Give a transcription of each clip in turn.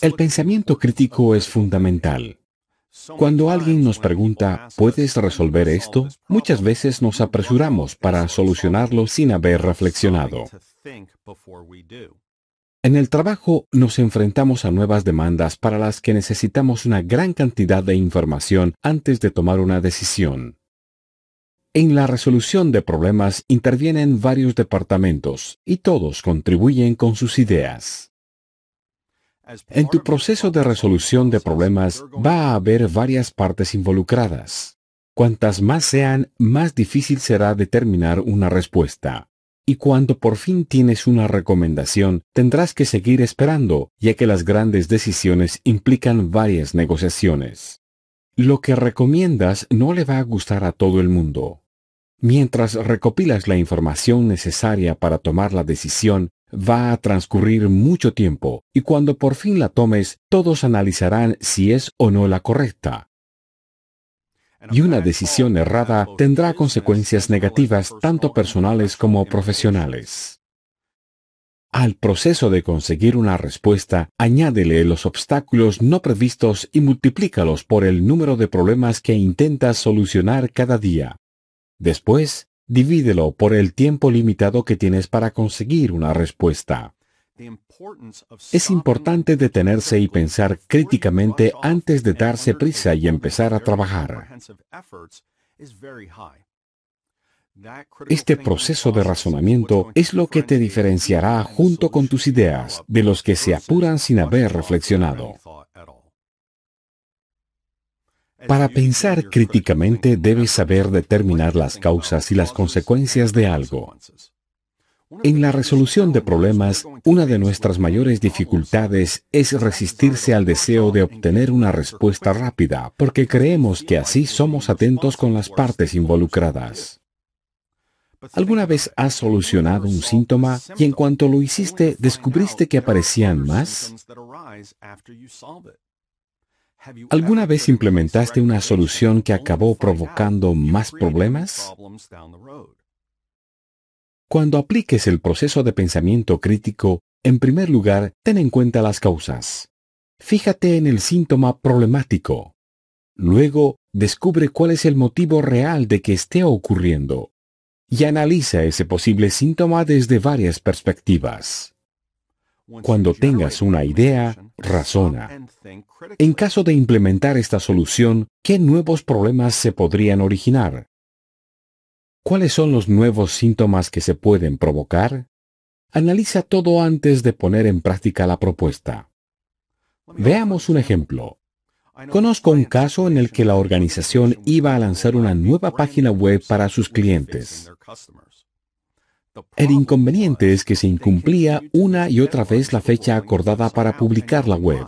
El pensamiento crítico es fundamental. Cuando alguien nos pregunta, ¿puedes resolver esto? Muchas veces nos apresuramos para solucionarlo sin haber reflexionado. En el trabajo nos enfrentamos a nuevas demandas para las que necesitamos una gran cantidad de información antes de tomar una decisión. En la resolución de problemas intervienen varios departamentos y todos contribuyen con sus ideas. En tu proceso de resolución de problemas va a haber varias partes involucradas. Cuantas más sean, más difícil será determinar una respuesta. Y cuando por fin tienes una recomendación, tendrás que seguir esperando, ya que las grandes decisiones implican varias negociaciones. Lo que recomiendas no le va a gustar a todo el mundo. Mientras recopilas la información necesaria para tomar la decisión, Va a transcurrir mucho tiempo y cuando por fin la tomes, todos analizarán si es o no la correcta. Y una decisión errada tendrá consecuencias negativas tanto personales como profesionales. Al proceso de conseguir una respuesta, añádele los obstáculos no previstos y multiplícalos por el número de problemas que intentas solucionar cada día. Después, Divídelo por el tiempo limitado que tienes para conseguir una respuesta. Es importante detenerse y pensar críticamente antes de darse prisa y empezar a trabajar. Este proceso de razonamiento es lo que te diferenciará junto con tus ideas de los que se apuran sin haber reflexionado. Para pensar críticamente debes saber determinar las causas y las consecuencias de algo. En la resolución de problemas, una de nuestras mayores dificultades es resistirse al deseo de obtener una respuesta rápida, porque creemos que así somos atentos con las partes involucradas. ¿Alguna vez has solucionado un síntoma y en cuanto lo hiciste descubriste que aparecían más? ¿Alguna vez implementaste una solución que acabó provocando más problemas? Cuando apliques el proceso de pensamiento crítico, en primer lugar, ten en cuenta las causas. Fíjate en el síntoma problemático. Luego, descubre cuál es el motivo real de que esté ocurriendo y analiza ese posible síntoma desde varias perspectivas. Cuando tengas una idea, razona. En caso de implementar esta solución, ¿qué nuevos problemas se podrían originar? ¿Cuáles son los nuevos síntomas que se pueden provocar? Analiza todo antes de poner en práctica la propuesta. Veamos un ejemplo. Conozco un caso en el que la organización iba a lanzar una nueva página web para sus clientes. El inconveniente es que se incumplía una y otra vez la fecha acordada para publicar la web.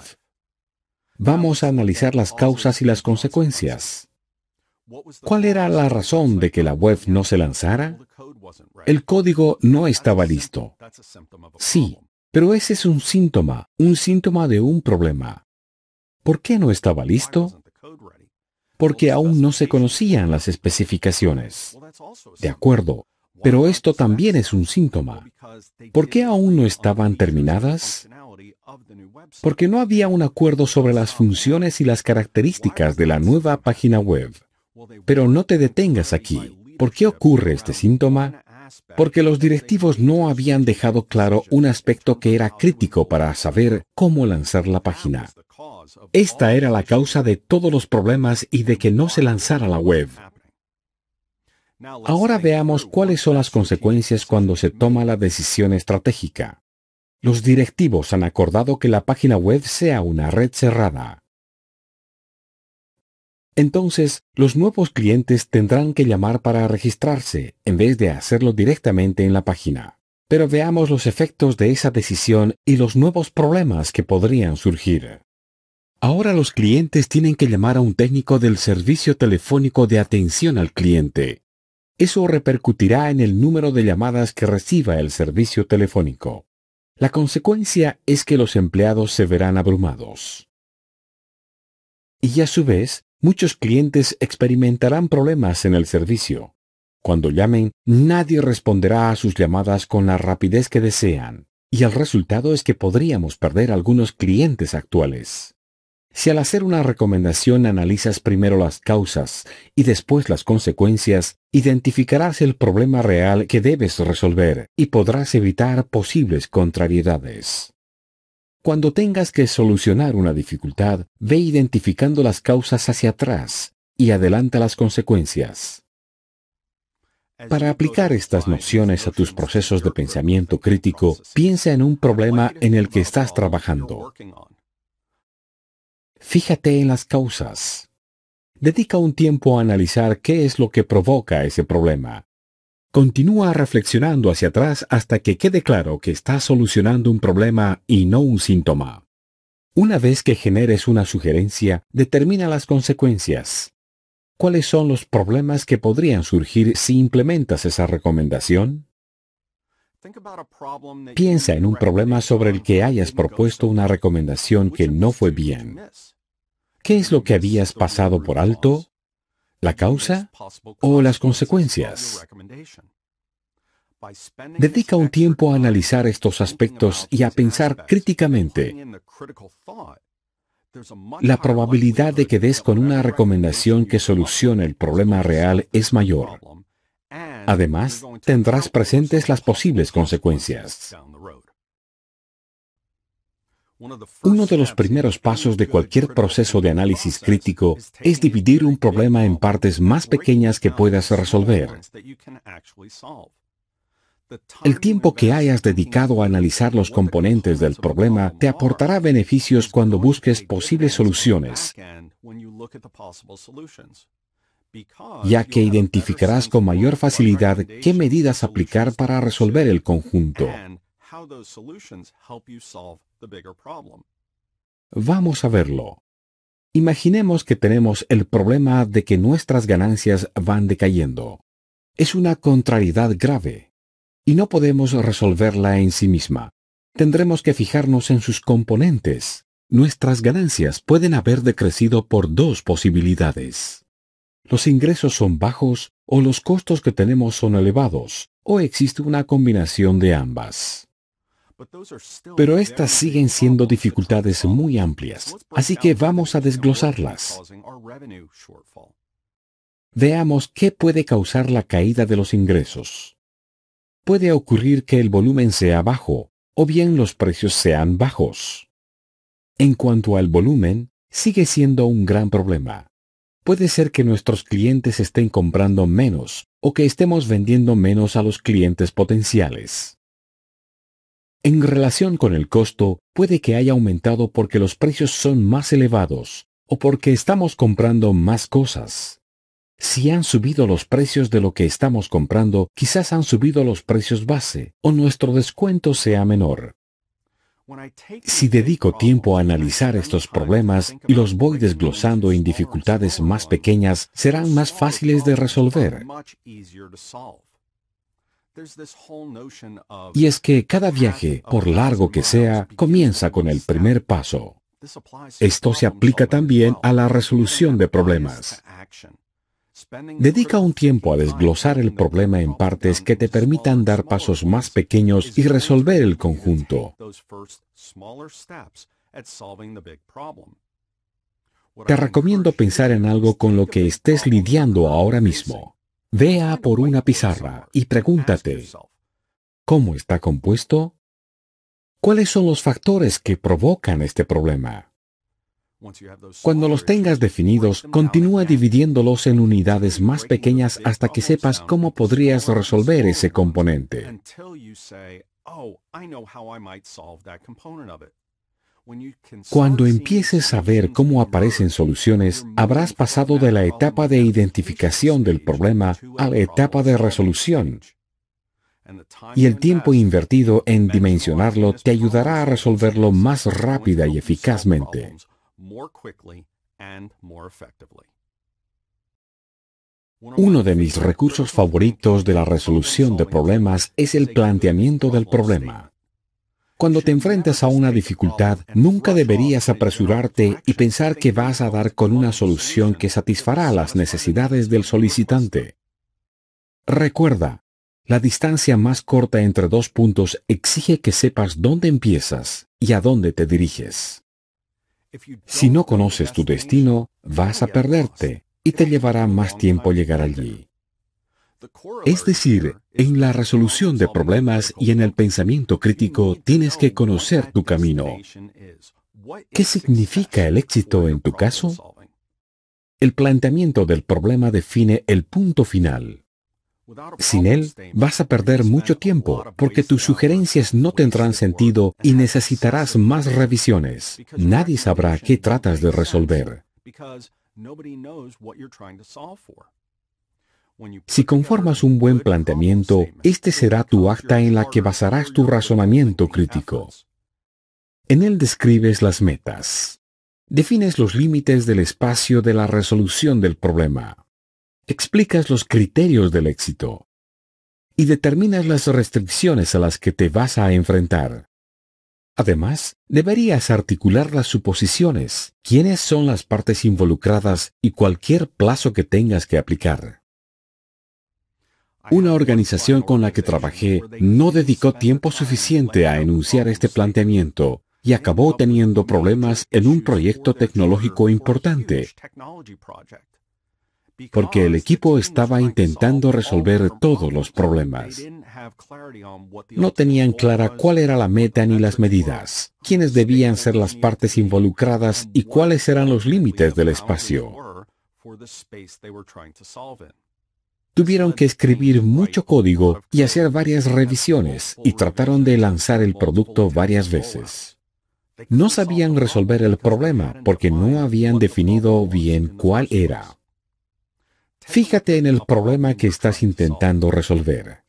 Vamos a analizar las causas y las consecuencias. ¿Cuál era la razón de que la web no se lanzara? El código no estaba listo. Sí, pero ese es un síntoma, un síntoma de un problema. ¿Por qué no estaba listo? Porque aún no se conocían las especificaciones. De acuerdo, pero esto también es un síntoma. ¿Por qué aún no estaban terminadas? Porque no había un acuerdo sobre las funciones y las características de la nueva página web. Pero no te detengas aquí. ¿Por qué ocurre este síntoma? Porque los directivos no habían dejado claro un aspecto que era crítico para saber cómo lanzar la página. Esta era la causa de todos los problemas y de que no se lanzara la web, Ahora veamos cuáles son las consecuencias cuando se toma la decisión estratégica. Los directivos han acordado que la página web sea una red cerrada. Entonces, los nuevos clientes tendrán que llamar para registrarse en vez de hacerlo directamente en la página. Pero veamos los efectos de esa decisión y los nuevos problemas que podrían surgir. Ahora los clientes tienen que llamar a un técnico del servicio telefónico de atención al cliente, eso repercutirá en el número de llamadas que reciba el servicio telefónico. La consecuencia es que los empleados se verán abrumados. Y a su vez, muchos clientes experimentarán problemas en el servicio. Cuando llamen, nadie responderá a sus llamadas con la rapidez que desean, y el resultado es que podríamos perder algunos clientes actuales. Si al hacer una recomendación analizas primero las causas y después las consecuencias, identificarás el problema real que debes resolver y podrás evitar posibles contrariedades. Cuando tengas que solucionar una dificultad, ve identificando las causas hacia atrás y adelanta las consecuencias. Para aplicar estas nociones a tus procesos de pensamiento crítico, piensa en un problema en el que estás trabajando. Fíjate en las causas. Dedica un tiempo a analizar qué es lo que provoca ese problema. Continúa reflexionando hacia atrás hasta que quede claro que estás solucionando un problema y no un síntoma. Una vez que generes una sugerencia, determina las consecuencias. ¿Cuáles son los problemas que podrían surgir si implementas esa recomendación? Piensa en un problema sobre el que hayas propuesto una recomendación que no fue bien. ¿Qué es lo que habías pasado por alto? ¿La causa o las consecuencias? Dedica un tiempo a analizar estos aspectos y a pensar críticamente. La probabilidad de que des con una recomendación que solucione el problema real es mayor. Además, tendrás presentes las posibles consecuencias. Uno de los primeros pasos de cualquier proceso de análisis crítico es dividir un problema en partes más pequeñas que puedas resolver. El tiempo que hayas dedicado a analizar los componentes del problema te aportará beneficios cuando busques posibles soluciones, ya que identificarás con mayor facilidad qué medidas aplicar para resolver el conjunto. Vamos a verlo. Imaginemos que tenemos el problema de que nuestras ganancias van decayendo. Es una contrariedad grave, y no podemos resolverla en sí misma. Tendremos que fijarnos en sus componentes. Nuestras ganancias pueden haber decrecido por dos posibilidades. Los ingresos son bajos o los costos que tenemos son elevados, o existe una combinación de ambas. Pero estas siguen siendo dificultades muy amplias, así que vamos a desglosarlas. Veamos qué puede causar la caída de los ingresos. Puede ocurrir que el volumen sea bajo, o bien los precios sean bajos. En cuanto al volumen, sigue siendo un gran problema. Puede ser que nuestros clientes estén comprando menos o que estemos vendiendo menos a los clientes potenciales. En relación con el costo, puede que haya aumentado porque los precios son más elevados o porque estamos comprando más cosas. Si han subido los precios de lo que estamos comprando, quizás han subido los precios base o nuestro descuento sea menor. Si dedico tiempo a analizar estos problemas y los voy desglosando en dificultades más pequeñas, serán más fáciles de resolver. Y es que cada viaje, por largo que sea, comienza con el primer paso. Esto se aplica también a la resolución de problemas. Dedica un tiempo a desglosar el problema en partes que te permitan dar pasos más pequeños y resolver el conjunto. Te recomiendo pensar en algo con lo que estés lidiando ahora mismo. Vea por una pizarra y pregúntate, ¿cómo está compuesto? ¿Cuáles son los factores que provocan este problema? Cuando los tengas definidos, continúa dividiéndolos en unidades más pequeñas hasta que sepas cómo podrías resolver ese componente. Cuando empieces a ver cómo aparecen soluciones, habrás pasado de la etapa de identificación del problema a la etapa de resolución. Y el tiempo invertido en dimensionarlo te ayudará a resolverlo más rápida y eficazmente. Uno de mis recursos favoritos de la resolución de problemas es el planteamiento del problema. Cuando te enfrentas a una dificultad, nunca deberías apresurarte y pensar que vas a dar con una solución que satisfará las necesidades del solicitante. Recuerda, la distancia más corta entre dos puntos exige que sepas dónde empiezas y a dónde te diriges. Si no conoces tu destino, vas a perderte y te llevará más tiempo llegar allí. Es decir, en la resolución de problemas y en el pensamiento crítico tienes que conocer tu camino. ¿Qué significa el éxito en tu caso? El planteamiento del problema define el punto final. Sin él, vas a perder mucho tiempo porque tus sugerencias no tendrán sentido y necesitarás más revisiones. Nadie sabrá qué tratas de resolver. Si conformas un buen planteamiento, este será tu acta en la que basarás tu razonamiento crítico. En él describes las metas. Defines los límites del espacio de la resolución del problema. Explicas los criterios del éxito. Y determinas las restricciones a las que te vas a enfrentar. Además, deberías articular las suposiciones, quiénes son las partes involucradas y cualquier plazo que tengas que aplicar. Una organización con la que trabajé no dedicó tiempo suficiente a enunciar este planteamiento y acabó teniendo problemas en un proyecto tecnológico importante, porque el equipo estaba intentando resolver todos los problemas. No tenían clara cuál era la meta ni las medidas, quiénes debían ser las partes involucradas y cuáles eran los límites del espacio tuvieron que escribir mucho código y hacer varias revisiones y trataron de lanzar el producto varias veces. No sabían resolver el problema porque no habían definido bien cuál era. Fíjate en el problema que estás intentando resolver.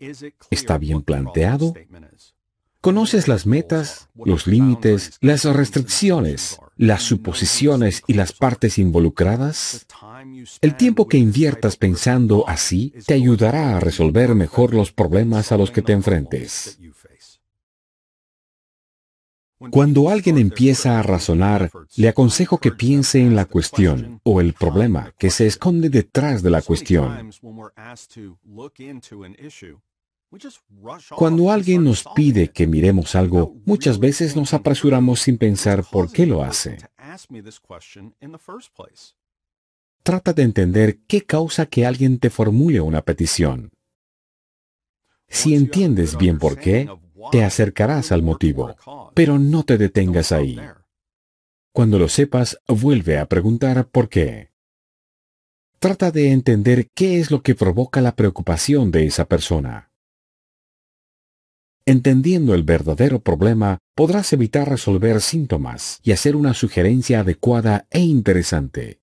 ¿Está bien planteado? ¿Conoces las metas, los límites, las restricciones, las suposiciones y las partes involucradas? El tiempo que inviertas pensando así te ayudará a resolver mejor los problemas a los que te enfrentes. Cuando alguien empieza a razonar, le aconsejo que piense en la cuestión o el problema que se esconde detrás de la cuestión. Cuando alguien nos pide que miremos algo, muchas veces nos apresuramos sin pensar por qué lo hace. Trata de entender qué causa que alguien te formule una petición. Si entiendes bien por qué, te acercarás al motivo, pero no te detengas ahí. Cuando lo sepas, vuelve a preguntar por qué. Trata de entender qué es lo que provoca la preocupación de esa persona. Entendiendo el verdadero problema, podrás evitar resolver síntomas y hacer una sugerencia adecuada e interesante.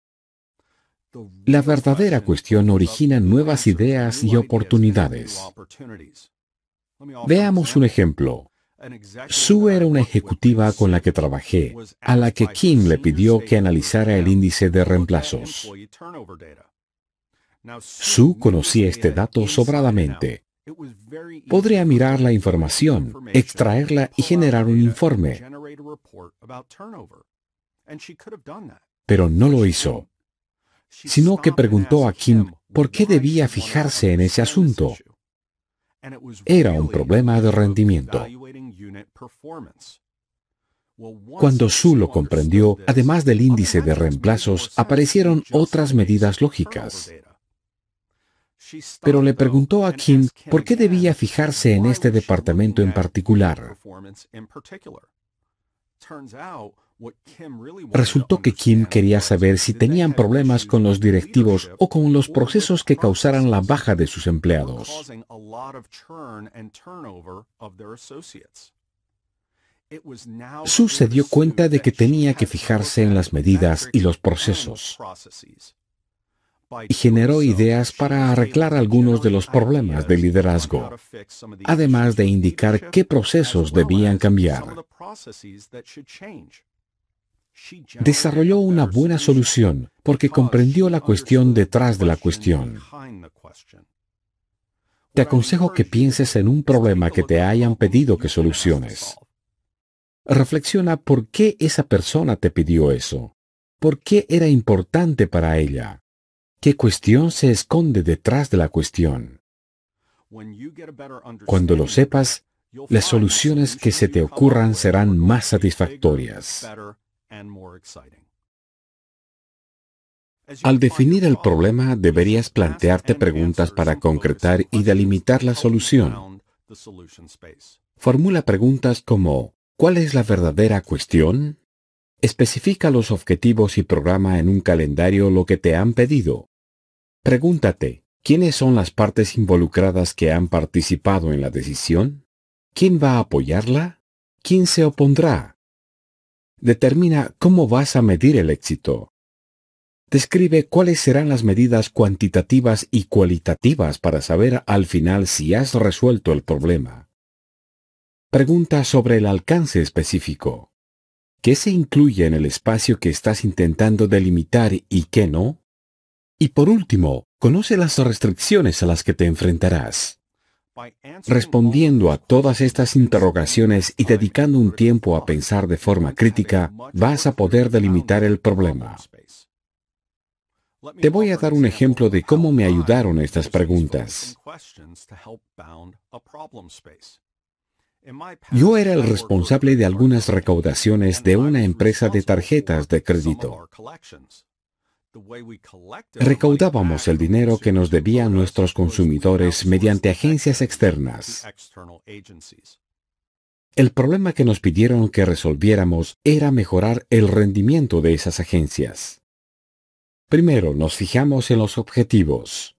La verdadera cuestión origina nuevas ideas y oportunidades. Veamos un ejemplo. Su era una ejecutiva con la que trabajé, a la que Kim le pidió que analizara el índice de reemplazos. Su conocía este dato sobradamente. Podría mirar la información, extraerla y generar un informe. Pero no lo hizo sino que preguntó a Kim por qué debía fijarse en ese asunto. Era un problema de rendimiento. Cuando Su lo comprendió, además del índice de reemplazos, aparecieron otras medidas lógicas. Pero le preguntó a Kim por qué debía fijarse en este departamento en particular. Resultó que Kim quería saber si tenían problemas con los directivos o con los procesos que causaran la baja de sus empleados. Sue se dio cuenta de que tenía que fijarse en las medidas y los procesos y generó ideas para arreglar algunos de los problemas de liderazgo, además de indicar qué procesos debían cambiar desarrolló una buena solución porque comprendió la cuestión detrás de la cuestión. Te aconsejo que pienses en un problema que te hayan pedido que soluciones. Reflexiona por qué esa persona te pidió eso. ¿Por qué era importante para ella? ¿Qué cuestión se esconde detrás de la cuestión? Cuando lo sepas, las soluciones que se te ocurran serán más satisfactorias. Al definir el problema, deberías plantearte preguntas para concretar y delimitar la solución. Formula preguntas como, ¿cuál es la verdadera cuestión? Especifica los objetivos y programa en un calendario lo que te han pedido. Pregúntate, ¿quiénes son las partes involucradas que han participado en la decisión? ¿Quién va a apoyarla? ¿Quién se opondrá? Determina cómo vas a medir el éxito. Describe cuáles serán las medidas cuantitativas y cualitativas para saber al final si has resuelto el problema. Pregunta sobre el alcance específico. ¿Qué se incluye en el espacio que estás intentando delimitar y qué no? Y por último, conoce las restricciones a las que te enfrentarás. Respondiendo a todas estas interrogaciones y dedicando un tiempo a pensar de forma crítica, vas a poder delimitar el problema. Te voy a dar un ejemplo de cómo me ayudaron estas preguntas. Yo era el responsable de algunas recaudaciones de una empresa de tarjetas de crédito. Recaudábamos el dinero que nos debían nuestros consumidores mediante agencias externas. El problema que nos pidieron que resolviéramos era mejorar el rendimiento de esas agencias. Primero nos fijamos en los objetivos.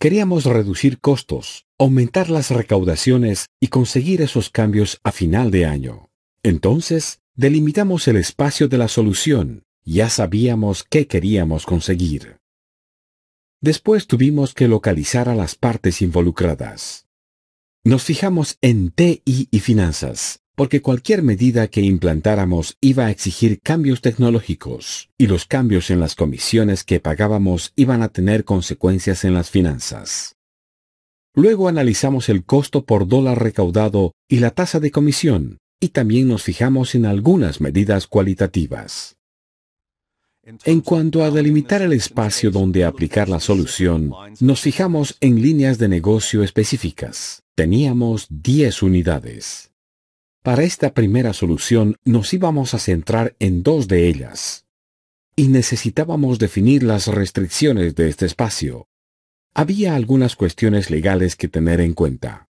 Queríamos reducir costos, aumentar las recaudaciones y conseguir esos cambios a final de año. Entonces, delimitamos el espacio de la solución, ya sabíamos qué queríamos conseguir. Después tuvimos que localizar a las partes involucradas. Nos fijamos en TI y finanzas, porque cualquier medida que implantáramos iba a exigir cambios tecnológicos, y los cambios en las comisiones que pagábamos iban a tener consecuencias en las finanzas. Luego analizamos el costo por dólar recaudado y la tasa de comisión, y también nos fijamos en algunas medidas cualitativas. En cuanto a delimitar el espacio donde aplicar la solución, nos fijamos en líneas de negocio específicas. Teníamos 10 unidades. Para esta primera solución nos íbamos a centrar en dos de ellas. Y necesitábamos definir las restricciones de este espacio. Había algunas cuestiones legales que tener en cuenta.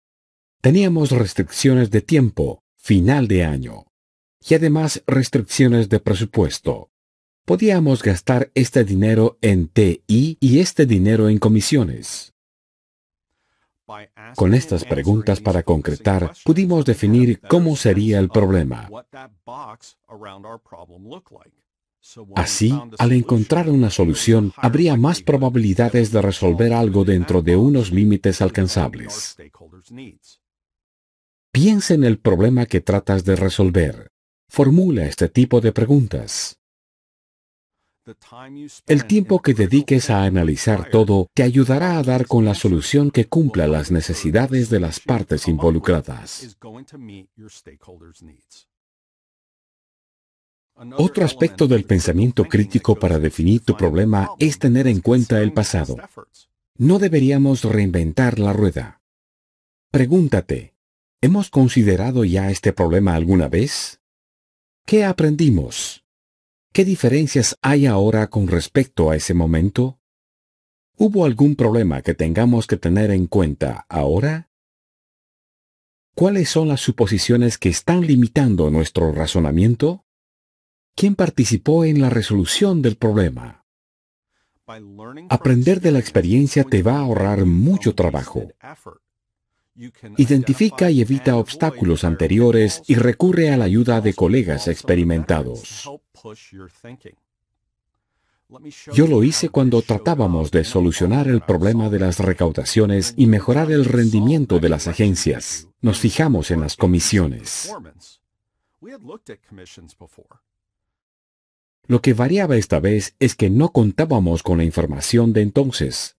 Teníamos restricciones de tiempo, final de año, y además restricciones de presupuesto podíamos gastar este dinero en TI y este dinero en comisiones. Con estas preguntas para concretar, pudimos definir cómo sería el problema. Así, al encontrar una solución, habría más probabilidades de resolver algo dentro de unos límites alcanzables. Piensa en el problema que tratas de resolver. Formula este tipo de preguntas. El tiempo que dediques a analizar todo te ayudará a dar con la solución que cumpla las necesidades de las partes involucradas. Otro aspecto del pensamiento crítico para definir tu problema es tener en cuenta el pasado. No deberíamos reinventar la rueda. Pregúntate, ¿hemos considerado ya este problema alguna vez? ¿Qué aprendimos? ¿Qué diferencias hay ahora con respecto a ese momento? ¿Hubo algún problema que tengamos que tener en cuenta ahora? ¿Cuáles son las suposiciones que están limitando nuestro razonamiento? ¿Quién participó en la resolución del problema? Aprender de la experiencia te va a ahorrar mucho trabajo. Identifica y evita obstáculos anteriores y recurre a la ayuda de colegas experimentados. Yo lo hice cuando tratábamos de solucionar el problema de las recaudaciones y mejorar el rendimiento de las agencias. Nos fijamos en las comisiones. Lo que variaba esta vez es que no contábamos con la información de entonces,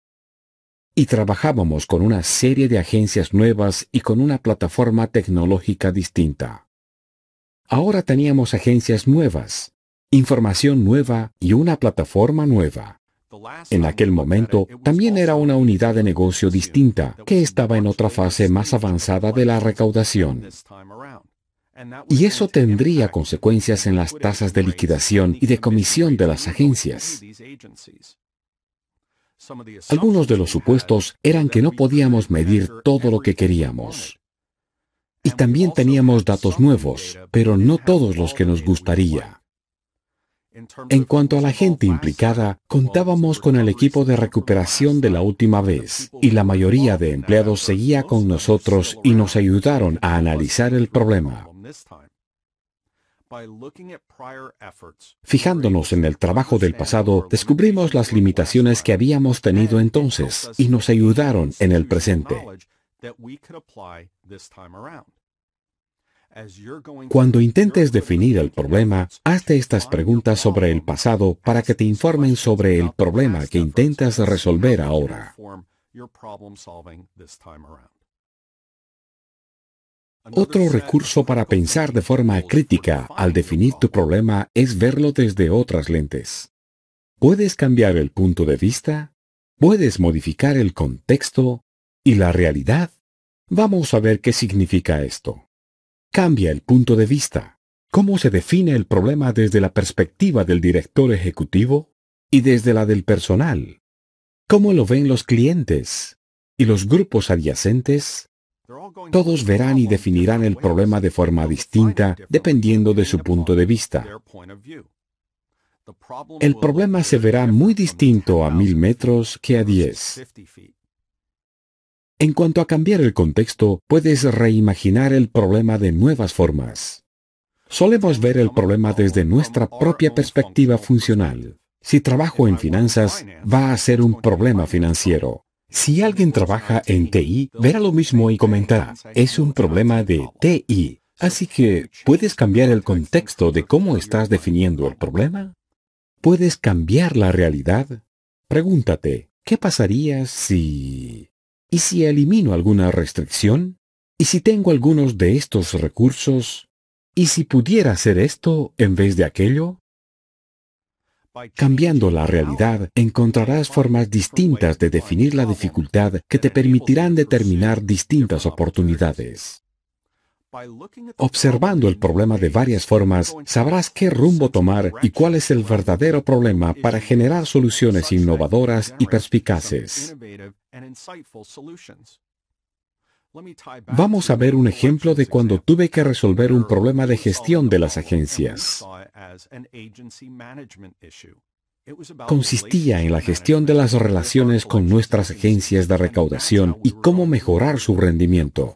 y trabajábamos con una serie de agencias nuevas y con una plataforma tecnológica distinta. Ahora teníamos agencias nuevas, información nueva y una plataforma nueva. En aquel momento también era una unidad de negocio distinta que estaba en otra fase más avanzada de la recaudación. Y eso tendría consecuencias en las tasas de liquidación y de comisión de las agencias. Algunos de los supuestos eran que no podíamos medir todo lo que queríamos. Y también teníamos datos nuevos, pero no todos los que nos gustaría. En cuanto a la gente implicada, contábamos con el equipo de recuperación de la última vez, y la mayoría de empleados seguía con nosotros y nos ayudaron a analizar el problema. Fijándonos en el trabajo del pasado, descubrimos las limitaciones que habíamos tenido entonces y nos ayudaron en el presente. Cuando intentes definir el problema, hazte estas preguntas sobre el pasado para que te informen sobre el problema que intentas resolver ahora. Otro recurso para pensar de forma crítica al definir tu problema es verlo desde otras lentes. Puedes cambiar el punto de vista, puedes modificar el contexto y la realidad. Vamos a ver qué significa esto. Cambia el punto de vista. ¿Cómo se define el problema desde la perspectiva del director ejecutivo y desde la del personal? ¿Cómo lo ven los clientes y los grupos adyacentes todos verán y definirán el problema de forma distinta dependiendo de su punto de vista. El problema se verá muy distinto a mil metros que a diez. En cuanto a cambiar el contexto, puedes reimaginar el problema de nuevas formas. Solemos ver el problema desde nuestra propia perspectiva funcional. Si trabajo en finanzas, va a ser un problema financiero. Si alguien trabaja en TI, verá lo mismo y comentará, es un problema de TI. Así que, ¿puedes cambiar el contexto de cómo estás definiendo el problema? ¿Puedes cambiar la realidad? Pregúntate, ¿qué pasaría si... ¿Y si elimino alguna restricción? ¿Y si tengo algunos de estos recursos? ¿Y si pudiera hacer esto en vez de aquello? Cambiando la realidad, encontrarás formas distintas de definir la dificultad que te permitirán determinar distintas oportunidades. Observando el problema de varias formas, sabrás qué rumbo tomar y cuál es el verdadero problema para generar soluciones innovadoras y perspicaces. Vamos a ver un ejemplo de cuando tuve que resolver un problema de gestión de las agencias. Consistía en la gestión de las relaciones con nuestras agencias de recaudación y cómo mejorar su rendimiento.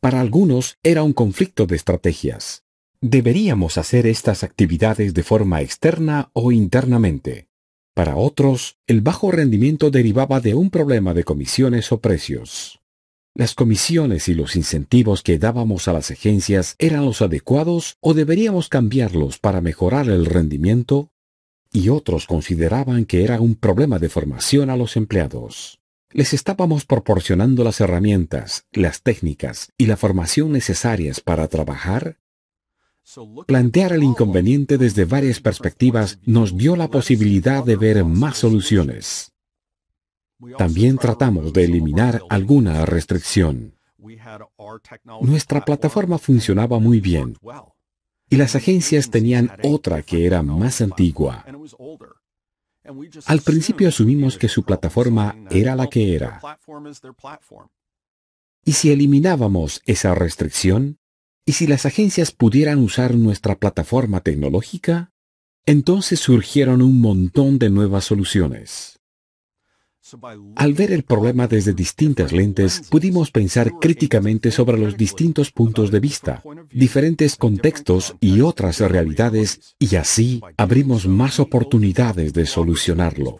Para algunos era un conflicto de estrategias. Deberíamos hacer estas actividades de forma externa o internamente. Para otros, el bajo rendimiento derivaba de un problema de comisiones o precios. Las comisiones y los incentivos que dábamos a las agencias eran los adecuados o deberíamos cambiarlos para mejorar el rendimiento y otros consideraban que era un problema de formación a los empleados. Les estábamos proporcionando las herramientas, las técnicas y la formación necesarias para trabajar. Plantear el inconveniente desde varias perspectivas nos dio la posibilidad de ver más soluciones. También tratamos de eliminar alguna restricción. Nuestra plataforma funcionaba muy bien y las agencias tenían otra que era más antigua. Al principio asumimos que su plataforma era la que era. ¿Y si eliminábamos esa restricción? ¿Y si las agencias pudieran usar nuestra plataforma tecnológica? Entonces surgieron un montón de nuevas soluciones. Al ver el problema desde distintas lentes, pudimos pensar críticamente sobre los distintos puntos de vista, diferentes contextos y otras realidades, y así abrimos más oportunidades de solucionarlo.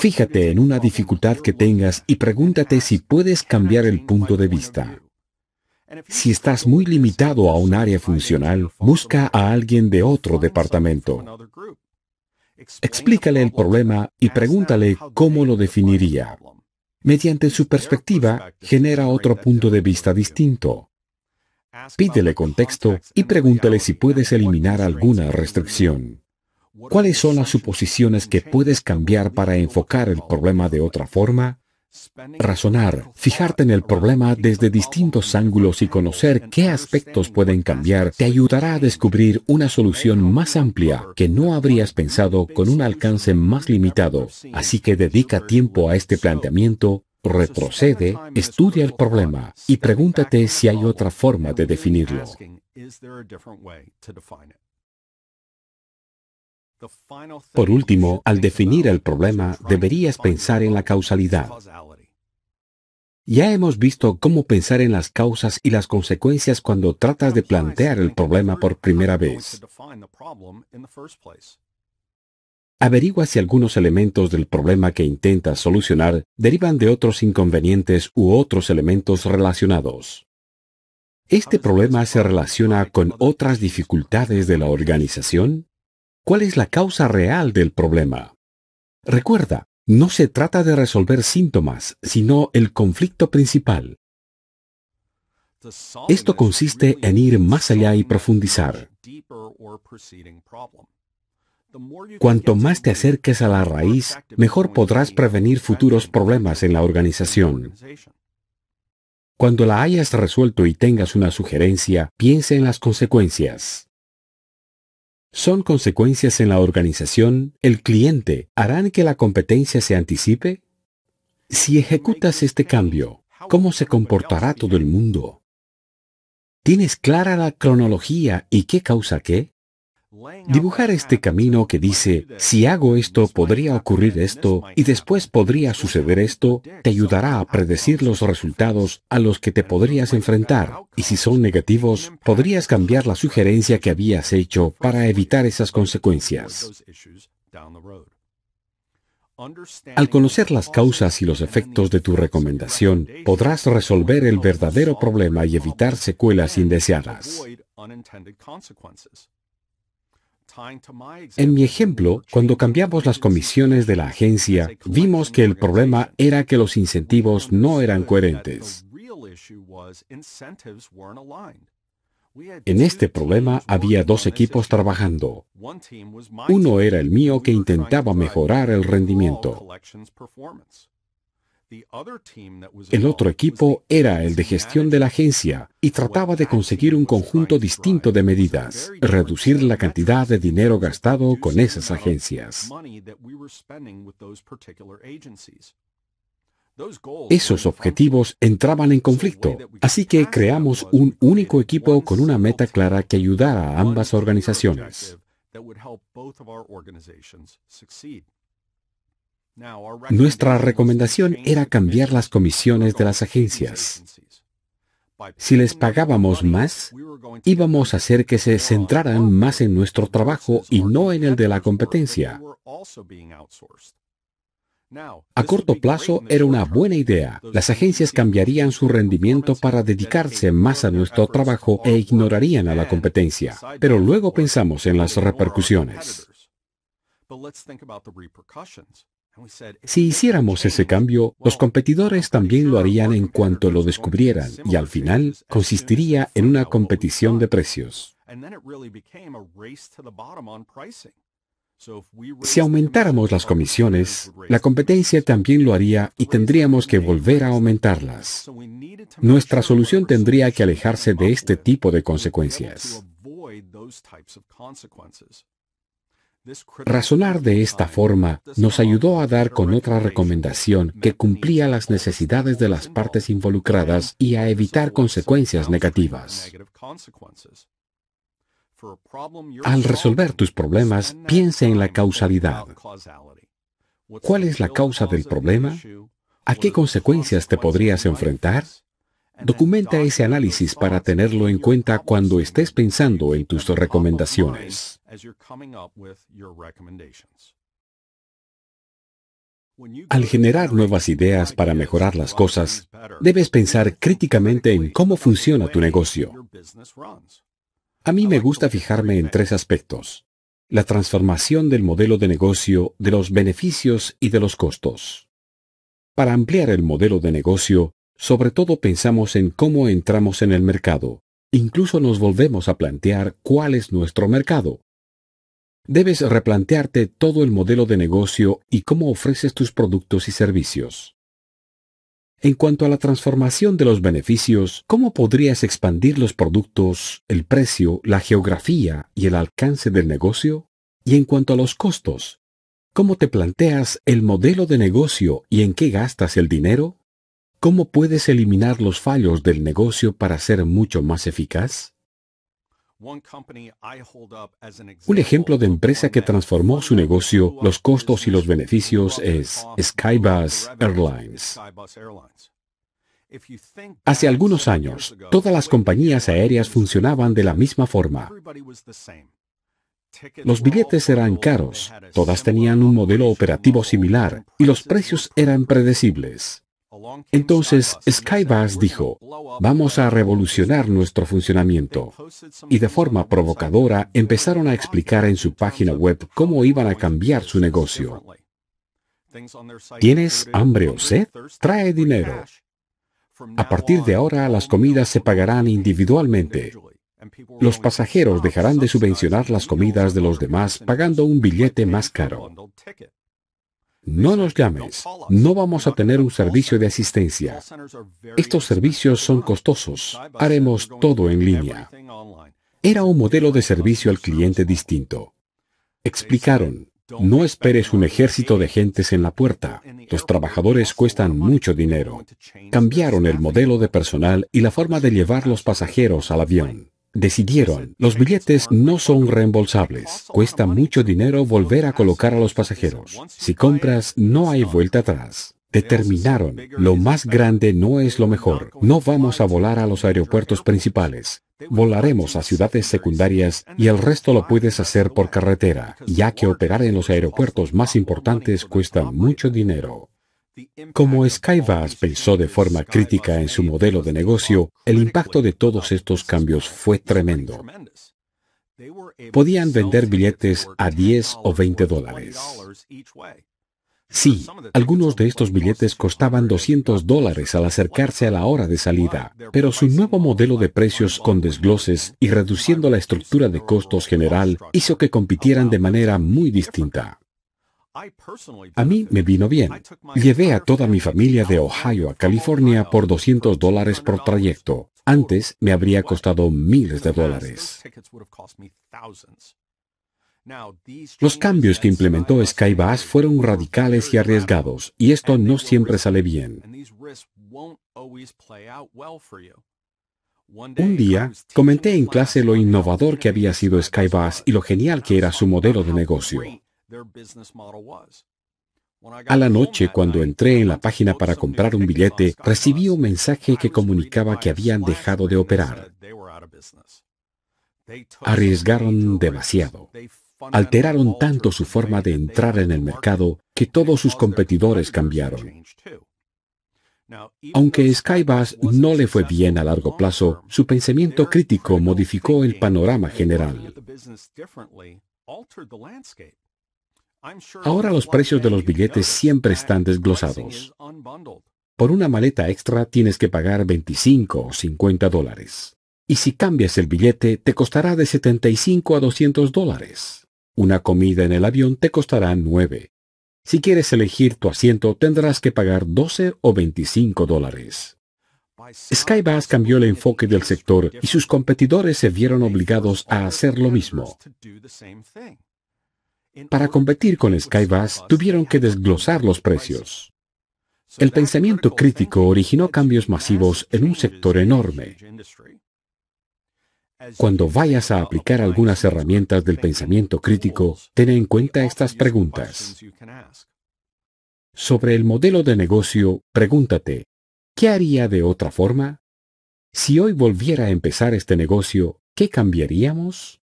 Fíjate en una dificultad que tengas y pregúntate si puedes cambiar el punto de vista. Si estás muy limitado a un área funcional, busca a alguien de otro departamento. Explícale el problema y pregúntale cómo lo definiría. Mediante su perspectiva, genera otro punto de vista distinto. Pídele contexto y pregúntale si puedes eliminar alguna restricción. ¿Cuáles son las suposiciones que puedes cambiar para enfocar el problema de otra forma? Razonar, fijarte en el problema desde distintos ángulos y conocer qué aspectos pueden cambiar te ayudará a descubrir una solución más amplia que no habrías pensado con un alcance más limitado. Así que dedica tiempo a este planteamiento, retrocede, estudia el problema y pregúntate si hay otra forma de definirlo. Por último, al definir el problema, deberías pensar en la causalidad. Ya hemos visto cómo pensar en las causas y las consecuencias cuando tratas de plantear el problema por primera vez. Averigua si algunos elementos del problema que intentas solucionar derivan de otros inconvenientes u otros elementos relacionados. ¿Este problema se relaciona con otras dificultades de la organización? cuál es la causa real del problema. Recuerda, no se trata de resolver síntomas, sino el conflicto principal. Esto consiste en ir más allá y profundizar. Cuanto más te acerques a la raíz, mejor podrás prevenir futuros problemas en la organización. Cuando la hayas resuelto y tengas una sugerencia, piensa en las consecuencias son consecuencias en la organización, el cliente, harán que la competencia se anticipe? Si ejecutas este cambio, ¿cómo se comportará todo el mundo? ¿Tienes clara la cronología y qué causa qué? Dibujar este camino que dice, si hago esto podría ocurrir esto y después podría suceder esto, te ayudará a predecir los resultados a los que te podrías enfrentar, y si son negativos, podrías cambiar la sugerencia que habías hecho para evitar esas consecuencias. Al conocer las causas y los efectos de tu recomendación, podrás resolver el verdadero problema y evitar secuelas indeseadas. En mi ejemplo, cuando cambiamos las comisiones de la agencia, vimos que el problema era que los incentivos no eran coherentes. En este problema había dos equipos trabajando. Uno era el mío que intentaba mejorar el rendimiento. El otro equipo era el de gestión de la agencia y trataba de conseguir un conjunto distinto de medidas, reducir la cantidad de dinero gastado con esas agencias. Esos objetivos entraban en conflicto, así que creamos un único equipo con una meta clara que ayudara a ambas organizaciones. Nuestra recomendación era cambiar las comisiones de las agencias. Si les pagábamos más, íbamos a hacer que se centraran más en nuestro trabajo y no en el de la competencia. A corto plazo era una buena idea. Las agencias cambiarían su rendimiento para dedicarse más a nuestro trabajo e ignorarían a la competencia. Pero luego pensamos en las repercusiones. Si hiciéramos ese cambio, los competidores también lo harían en cuanto lo descubrieran y al final consistiría en una competición de precios. Si aumentáramos las comisiones, la competencia también lo haría y tendríamos que volver a aumentarlas. Nuestra solución tendría que alejarse de este tipo de consecuencias. Razonar de esta forma nos ayudó a dar con otra recomendación que cumplía las necesidades de las partes involucradas y a evitar consecuencias negativas. Al resolver tus problemas, piensa en la causalidad. ¿Cuál es la causa del problema? ¿A qué consecuencias te podrías enfrentar? Documenta ese análisis para tenerlo en cuenta cuando estés pensando en tus recomendaciones. Al generar nuevas ideas para mejorar las cosas, debes pensar críticamente en cómo funciona tu negocio. A mí me gusta fijarme en tres aspectos. La transformación del modelo de negocio, de los beneficios y de los costos. Para ampliar el modelo de negocio, sobre todo pensamos en cómo entramos en el mercado. Incluso nos volvemos a plantear cuál es nuestro mercado, Debes replantearte todo el modelo de negocio y cómo ofreces tus productos y servicios. En cuanto a la transformación de los beneficios, ¿cómo podrías expandir los productos, el precio, la geografía y el alcance del negocio? Y en cuanto a los costos, ¿cómo te planteas el modelo de negocio y en qué gastas el dinero? ¿Cómo puedes eliminar los fallos del negocio para ser mucho más eficaz? Un ejemplo de empresa que transformó su negocio, los costos y los beneficios es Skybus Airlines. Hace algunos años, todas las compañías aéreas funcionaban de la misma forma. Los billetes eran caros, todas tenían un modelo operativo similar y los precios eran predecibles. Entonces Skybass dijo, vamos a revolucionar nuestro funcionamiento. Y de forma provocadora empezaron a explicar en su página web cómo iban a cambiar su negocio. ¿Tienes hambre o sed? Trae dinero. A partir de ahora las comidas se pagarán individualmente. Los pasajeros dejarán de subvencionar las comidas de los demás pagando un billete más caro no nos llames, no vamos a tener un servicio de asistencia. Estos servicios son costosos, haremos todo en línea. Era un modelo de servicio al cliente distinto. Explicaron, no esperes un ejército de gentes en la puerta. Los trabajadores cuestan mucho dinero. Cambiaron el modelo de personal y la forma de llevar los pasajeros al avión. Decidieron, los billetes no son reembolsables. Cuesta mucho dinero volver a colocar a los pasajeros. Si compras, no hay vuelta atrás. Determinaron, lo más grande no es lo mejor. No vamos a volar a los aeropuertos principales. Volaremos a ciudades secundarias y el resto lo puedes hacer por carretera, ya que operar en los aeropuertos más importantes cuesta mucho dinero. Como Skyvas pensó de forma crítica en su modelo de negocio, el impacto de todos estos cambios fue tremendo. Podían vender billetes a 10 o 20 dólares. Sí, algunos de estos billetes costaban 200 dólares al acercarse a la hora de salida, pero su nuevo modelo de precios con desgloses y reduciendo la estructura de costos general hizo que compitieran de manera muy distinta. A mí me vino bien. Llevé a toda mi familia de Ohio a California por 200 dólares por trayecto. Antes me habría costado miles de dólares. Los cambios que implementó Skybass fueron radicales y arriesgados, y esto no siempre sale bien. Un día, comenté en clase lo innovador que había sido Skybus y lo genial que era su modelo de negocio. A la noche, cuando entré en la página para comprar un billete, recibí un mensaje que comunicaba que habían dejado de operar. Arriesgaron demasiado. Alteraron tanto su forma de entrar en el mercado que todos sus competidores cambiaron. Aunque Skybus no le fue bien a largo plazo, su pensamiento crítico modificó el panorama general. Ahora los precios de los billetes siempre están desglosados. Por una maleta extra tienes que pagar 25 o 50 dólares. Y si cambias el billete, te costará de 75 a 200 dólares. Una comida en el avión te costará 9. Si quieres elegir tu asiento, tendrás que pagar 12 o 25 dólares. Skybus cambió el enfoque del sector y sus competidores se vieron obligados a hacer lo mismo. Para competir con Skybus tuvieron que desglosar los precios. El pensamiento crítico originó cambios masivos en un sector enorme. Cuando vayas a aplicar algunas herramientas del pensamiento crítico, ten en cuenta estas preguntas. Sobre el modelo de negocio, pregúntate, ¿qué haría de otra forma? Si hoy volviera a empezar este negocio, ¿qué cambiaríamos?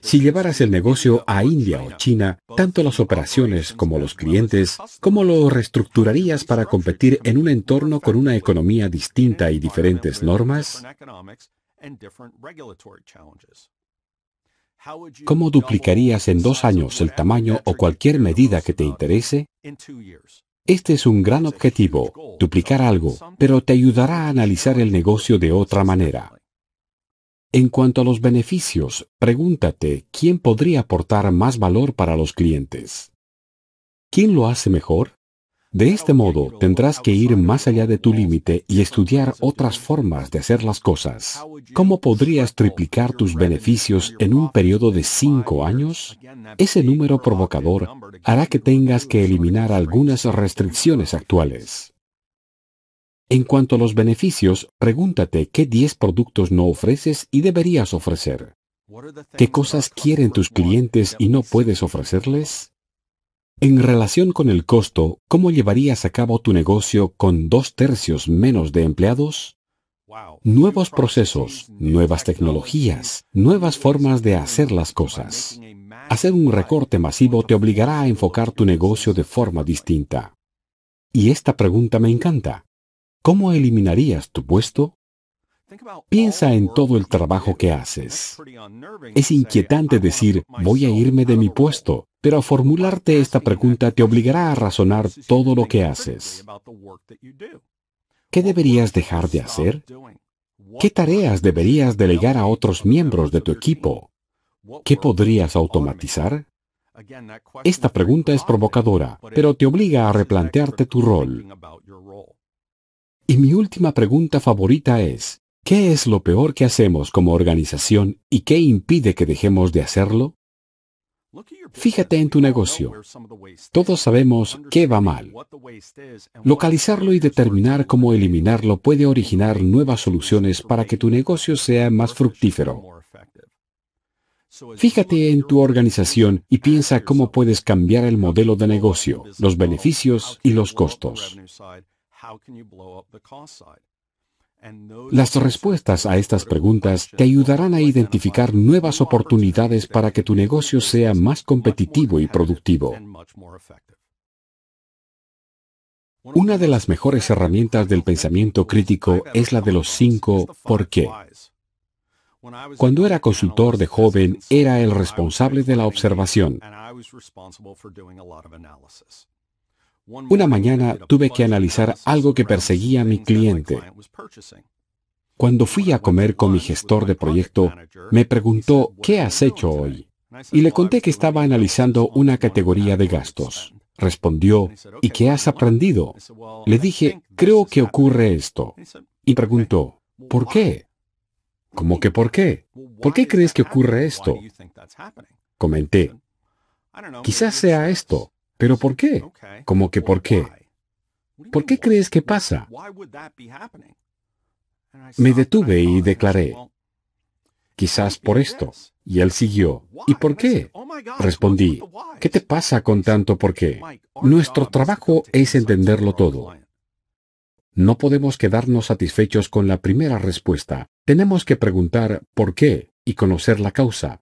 Si llevaras el negocio a India o China, tanto las operaciones como los clientes, ¿cómo lo reestructurarías para competir en un entorno con una economía distinta y diferentes normas? ¿Cómo duplicarías en dos años el tamaño o cualquier medida que te interese? Este es un gran objetivo, duplicar algo, pero te ayudará a analizar el negocio de otra manera. En cuanto a los beneficios, pregúntate quién podría aportar más valor para los clientes. ¿Quién lo hace mejor? De este modo, tendrás que ir más allá de tu límite y estudiar otras formas de hacer las cosas. ¿Cómo podrías triplicar tus beneficios en un periodo de cinco años? Ese número provocador hará que tengas que eliminar algunas restricciones actuales. En cuanto a los beneficios, pregúntate qué 10 productos no ofreces y deberías ofrecer. ¿Qué cosas quieren tus clientes y no puedes ofrecerles? En relación con el costo, ¿cómo llevarías a cabo tu negocio con dos tercios menos de empleados? Nuevos procesos, nuevas tecnologías, nuevas formas de hacer las cosas. Hacer un recorte masivo te obligará a enfocar tu negocio de forma distinta. Y esta pregunta me encanta. ¿Cómo eliminarías tu puesto? Piensa en todo el trabajo que haces. Es inquietante decir, voy a irme de mi puesto, pero formularte esta pregunta te obligará a razonar todo lo que haces. ¿Qué deberías dejar de hacer? ¿Qué tareas deberías delegar a otros miembros de tu equipo? ¿Qué podrías automatizar? Esta pregunta es provocadora, pero te obliga a replantearte tu rol. Y mi última pregunta favorita es, ¿qué es lo peor que hacemos como organización y qué impide que dejemos de hacerlo? Fíjate en tu negocio. Todos sabemos qué va mal. Localizarlo y determinar cómo eliminarlo puede originar nuevas soluciones para que tu negocio sea más fructífero. Fíjate en tu organización y piensa cómo puedes cambiar el modelo de negocio, los beneficios y los costos. Las respuestas a estas preguntas te ayudarán a identificar nuevas oportunidades para que tu negocio sea más competitivo y productivo. Una de las mejores herramientas del pensamiento crítico es la de los cinco por qué. Cuando era consultor de joven, era el responsable de la observación. Una mañana tuve que analizar algo que perseguía a mi cliente. Cuando fui a comer con mi gestor de proyecto, me preguntó, ¿qué has hecho hoy? Y le conté que estaba analizando una categoría de gastos. Respondió, ¿y qué has aprendido? Le dije, creo que ocurre esto. Y preguntó, ¿por qué? ¿Cómo que por qué? ¿Por qué crees que ocurre esto? Comenté, quizás sea esto. ¿Pero por qué? ¿Cómo que por qué? ¿Por qué crees que pasa? Me detuve y declaré, quizás por esto. Y él siguió, ¿y por qué? Oh Respondí, ¿qué te pasa con tanto por qué? Nuestro trabajo es entenderlo todo. No podemos quedarnos satisfechos con la primera respuesta. Tenemos que preguntar por qué y conocer la causa.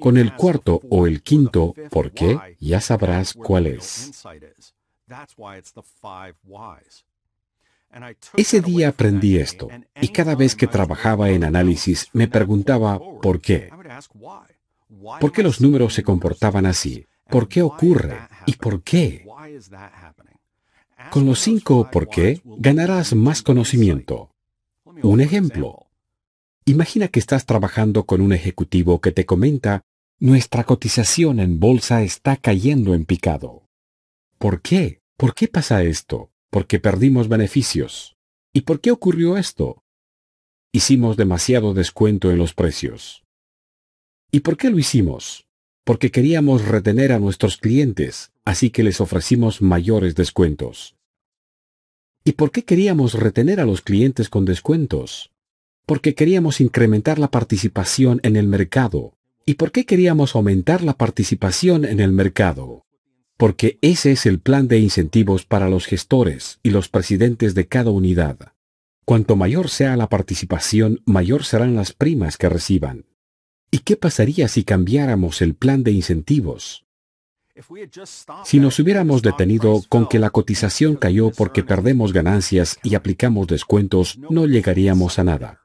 Con el cuarto o el quinto por qué ya sabrás cuál es. Ese día aprendí esto y cada vez que trabajaba en análisis me preguntaba por qué. ¿Por qué los números se comportaban así? ¿Por qué ocurre? ¿Y por qué? Con los cinco por qué ganarás más conocimiento. Un ejemplo. Imagina que estás trabajando con un ejecutivo que te comenta, nuestra cotización en bolsa está cayendo en picado. ¿Por qué? ¿Por qué pasa esto? Porque perdimos beneficios. ¿Y por qué ocurrió esto? Hicimos demasiado descuento en los precios. ¿Y por qué lo hicimos? Porque queríamos retener a nuestros clientes, así que les ofrecimos mayores descuentos. ¿Y por qué queríamos retener a los clientes con descuentos? porque queríamos incrementar la participación en el mercado. ¿Y por qué queríamos aumentar la participación en el mercado? Porque ese es el plan de incentivos para los gestores y los presidentes de cada unidad. Cuanto mayor sea la participación, mayor serán las primas que reciban. ¿Y qué pasaría si cambiáramos el plan de incentivos? Si nos hubiéramos detenido con que la cotización cayó porque perdemos ganancias y aplicamos descuentos, no llegaríamos a nada.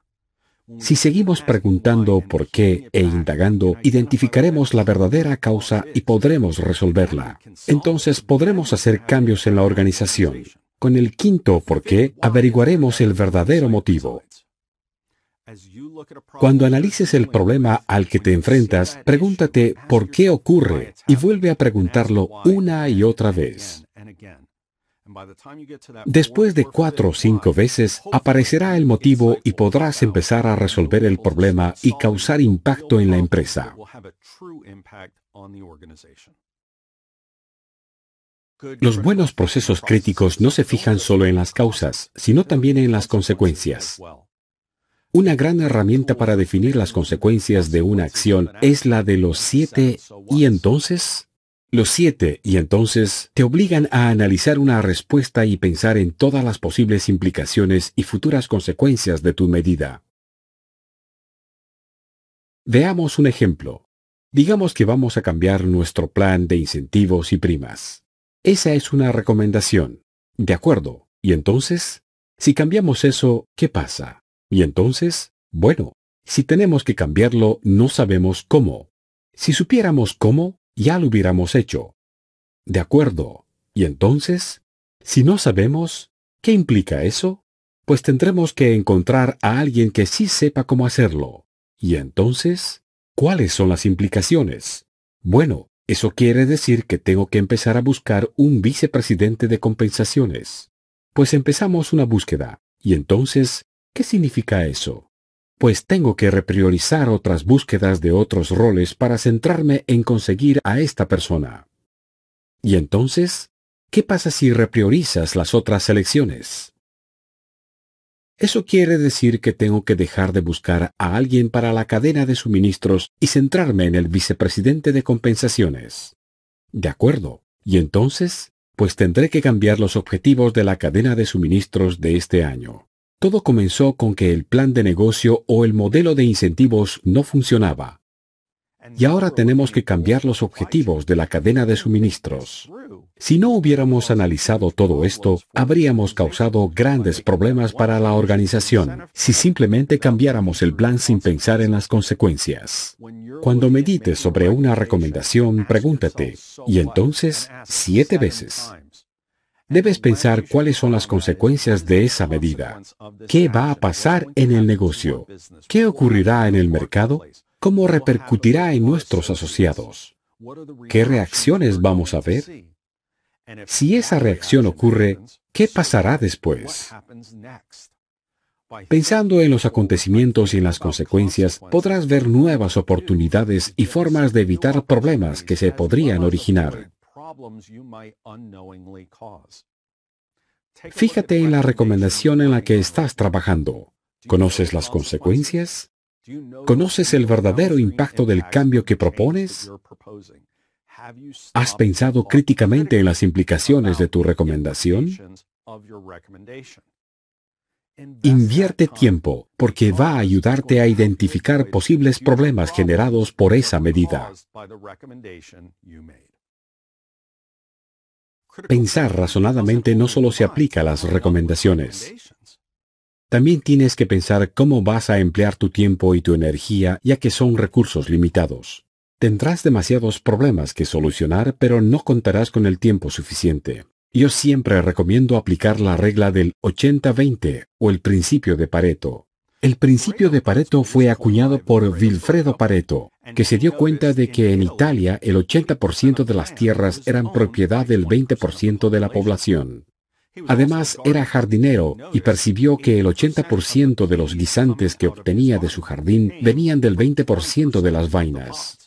Si seguimos preguntando por qué e indagando, identificaremos la verdadera causa y podremos resolverla. Entonces podremos hacer cambios en la organización. Con el quinto por qué, averiguaremos el verdadero motivo. Cuando analices el problema al que te enfrentas, pregúntate por qué ocurre y vuelve a preguntarlo una y otra vez. Después de cuatro o cinco veces aparecerá el motivo y podrás empezar a resolver el problema y causar impacto en la empresa. Los buenos procesos críticos no se fijan solo en las causas, sino también en las consecuencias. Una gran herramienta para definir las consecuencias de una acción es la de los siete y entonces los siete, y entonces, te obligan a analizar una respuesta y pensar en todas las posibles implicaciones y futuras consecuencias de tu medida. Veamos un ejemplo. Digamos que vamos a cambiar nuestro plan de incentivos y primas. Esa es una recomendación. De acuerdo. ¿Y entonces? Si cambiamos eso, ¿qué pasa? ¿Y entonces? Bueno, si tenemos que cambiarlo, no sabemos cómo. Si supiéramos cómo, ya lo hubiéramos hecho. De acuerdo. Y entonces, si no sabemos, ¿qué implica eso? Pues tendremos que encontrar a alguien que sí sepa cómo hacerlo. Y entonces, ¿cuáles son las implicaciones? Bueno, eso quiere decir que tengo que empezar a buscar un vicepresidente de compensaciones. Pues empezamos una búsqueda. Y entonces, ¿qué significa eso? pues tengo que repriorizar otras búsquedas de otros roles para centrarme en conseguir a esta persona. Y entonces, ¿qué pasa si repriorizas las otras elecciones? Eso quiere decir que tengo que dejar de buscar a alguien para la cadena de suministros y centrarme en el vicepresidente de compensaciones. De acuerdo. Y entonces, pues tendré que cambiar los objetivos de la cadena de suministros de este año. Todo comenzó con que el plan de negocio o el modelo de incentivos no funcionaba. Y ahora tenemos que cambiar los objetivos de la cadena de suministros. Si no hubiéramos analizado todo esto, habríamos causado grandes problemas para la organización, si simplemente cambiáramos el plan sin pensar en las consecuencias. Cuando medites sobre una recomendación, pregúntate, y entonces, siete veces, debes pensar cuáles son las consecuencias de esa medida. ¿Qué va a pasar en el negocio? ¿Qué ocurrirá en el mercado? ¿Cómo repercutirá en nuestros asociados? ¿Qué reacciones vamos a ver? Si esa reacción ocurre, ¿qué pasará después? Pensando en los acontecimientos y en las consecuencias, podrás ver nuevas oportunidades y formas de evitar problemas que se podrían originar. Fíjate en la recomendación en la que estás trabajando. ¿Conoces las consecuencias? ¿Conoces el verdadero impacto del cambio que propones? ¿Has pensado críticamente en las implicaciones de tu recomendación? Invierte tiempo porque va a ayudarte a identificar posibles problemas generados por esa medida. Pensar razonadamente no solo se aplica a las recomendaciones. También tienes que pensar cómo vas a emplear tu tiempo y tu energía, ya que son recursos limitados. Tendrás demasiados problemas que solucionar, pero no contarás con el tiempo suficiente. Yo siempre recomiendo aplicar la regla del 80-20 o el principio de Pareto. El principio de Pareto fue acuñado por Wilfredo Pareto, que se dio cuenta de que en Italia el 80% de las tierras eran propiedad del 20% de la población. Además, era jardinero y percibió que el 80% de los guisantes que obtenía de su jardín venían del 20% de las vainas.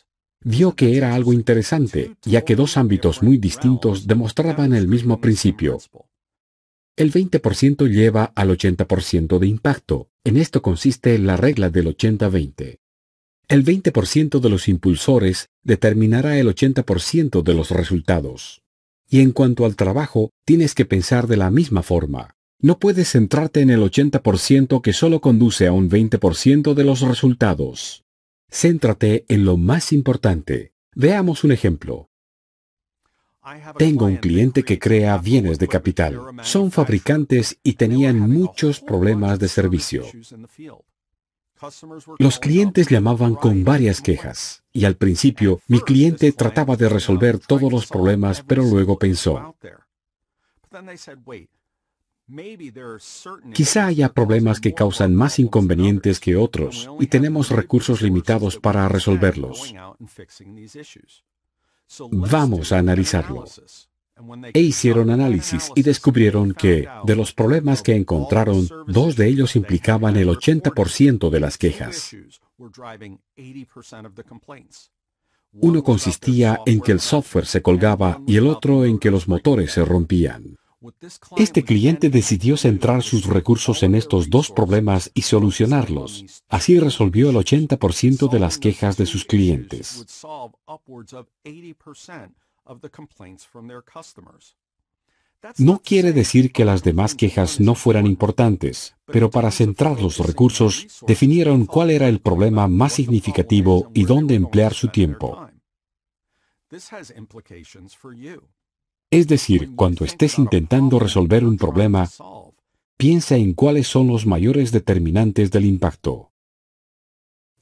Vio que era algo interesante, ya que dos ámbitos muy distintos demostraban el mismo principio. El 20% lleva al 80% de impacto. En esto consiste la regla del 80-20. El 20% de los impulsores determinará el 80% de los resultados. Y en cuanto al trabajo, tienes que pensar de la misma forma. No puedes centrarte en el 80% que solo conduce a un 20% de los resultados. Céntrate en lo más importante. Veamos un ejemplo. Tengo un cliente que crea bienes de capital. Son fabricantes y tenían muchos problemas de servicio. Los clientes llamaban con varias quejas, y al principio mi cliente trataba de resolver todos los problemas, pero luego pensó, Quizá haya problemas que causan más inconvenientes que otros y tenemos recursos limitados para resolverlos. Vamos a analizarlo e hicieron análisis y descubrieron que, de los problemas que encontraron, dos de ellos implicaban el 80% de las quejas. Uno consistía en que el software se colgaba y el otro en que los motores se rompían. Este cliente decidió centrar sus recursos en estos dos problemas y solucionarlos. Así resolvió el 80% de las quejas de sus clientes. No quiere decir que las demás quejas no fueran importantes, pero para centrar los recursos, definieron cuál era el problema más significativo y dónde emplear su tiempo. Es decir, cuando estés intentando resolver un problema, piensa en cuáles son los mayores determinantes del impacto.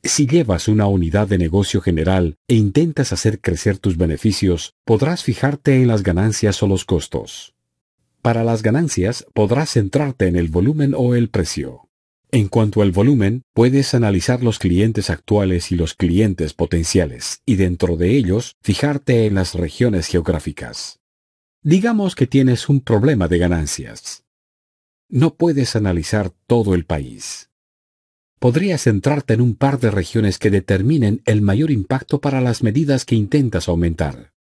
Si llevas una unidad de negocio general e intentas hacer crecer tus beneficios, podrás fijarte en las ganancias o los costos. Para las ganancias, podrás centrarte en el volumen o el precio. En cuanto al volumen, puedes analizar los clientes actuales y los clientes potenciales, y dentro de ellos, fijarte en las regiones geográficas. Digamos que tienes un problema de ganancias. No puedes analizar todo el país podrías centrarte en un par de regiones que determinen el mayor impacto para las medidas que intentas aumentar.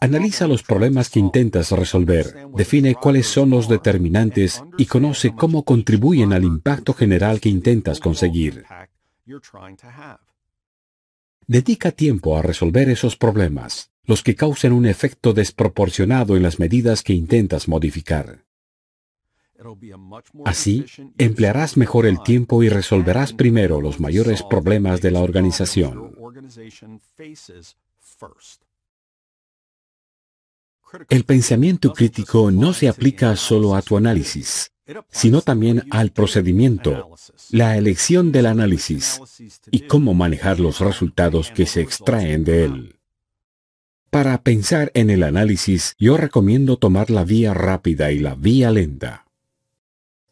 Analiza los problemas que intentas resolver, define cuáles son los determinantes y conoce cómo contribuyen al impacto general que intentas conseguir. Dedica tiempo a resolver esos problemas, los que causen un efecto desproporcionado en las medidas que intentas modificar. Así, emplearás mejor el tiempo y resolverás primero los mayores problemas de la organización. El pensamiento crítico no se aplica solo a tu análisis, sino también al procedimiento, la elección del análisis y cómo manejar los resultados que se extraen de él. Para pensar en el análisis, yo recomiendo tomar la vía rápida y la vía lenta.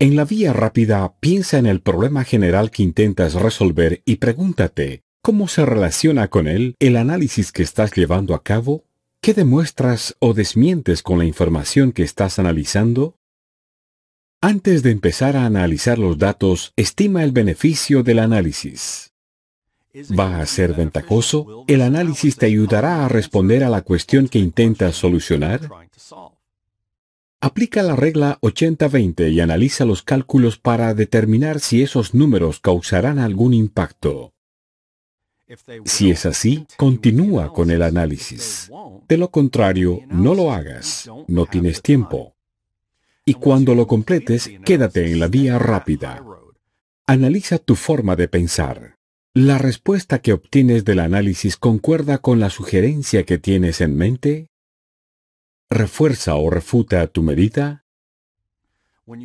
En la vía rápida, piensa en el problema general que intentas resolver y pregúntate cómo se relaciona con él el análisis que estás llevando a cabo, qué demuestras o desmientes con la información que estás analizando. Antes de empezar a analizar los datos, estima el beneficio del análisis. ¿Va a ser ventajoso? ¿El análisis te ayudará a responder a la cuestión que intentas solucionar? Aplica la regla 80-20 y analiza los cálculos para determinar si esos números causarán algún impacto. Si es así, continúa con el análisis. De lo contrario, no lo hagas. No tienes tiempo. Y cuando lo completes, quédate en la vía rápida. Analiza tu forma de pensar. La respuesta que obtienes del análisis concuerda con la sugerencia que tienes en mente refuerza o refuta tu medita?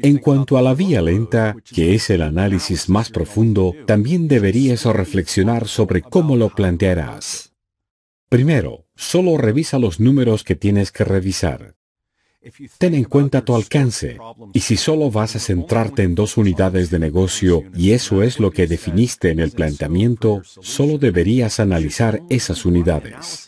En cuanto a la vía lenta, que es el análisis más profundo, también deberías reflexionar sobre cómo lo plantearás. Primero, solo revisa los números que tienes que revisar. Ten en cuenta tu alcance, y si solo vas a centrarte en dos unidades de negocio y eso es lo que definiste en el planteamiento, solo deberías analizar esas unidades.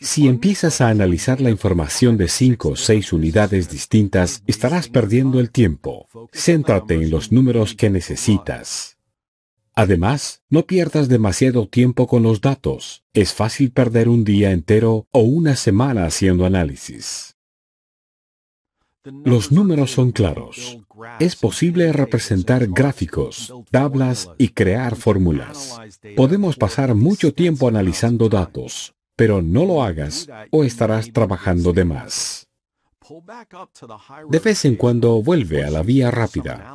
Si empiezas a analizar la información de cinco o seis unidades distintas, estarás perdiendo el tiempo. Céntrate en los números que necesitas. Además, no pierdas demasiado tiempo con los datos. Es fácil perder un día entero o una semana haciendo análisis. Los números son claros. Es posible representar gráficos, tablas y crear fórmulas. Podemos pasar mucho tiempo analizando datos, pero no lo hagas o estarás trabajando de más. De vez en cuando vuelve a la vía rápida.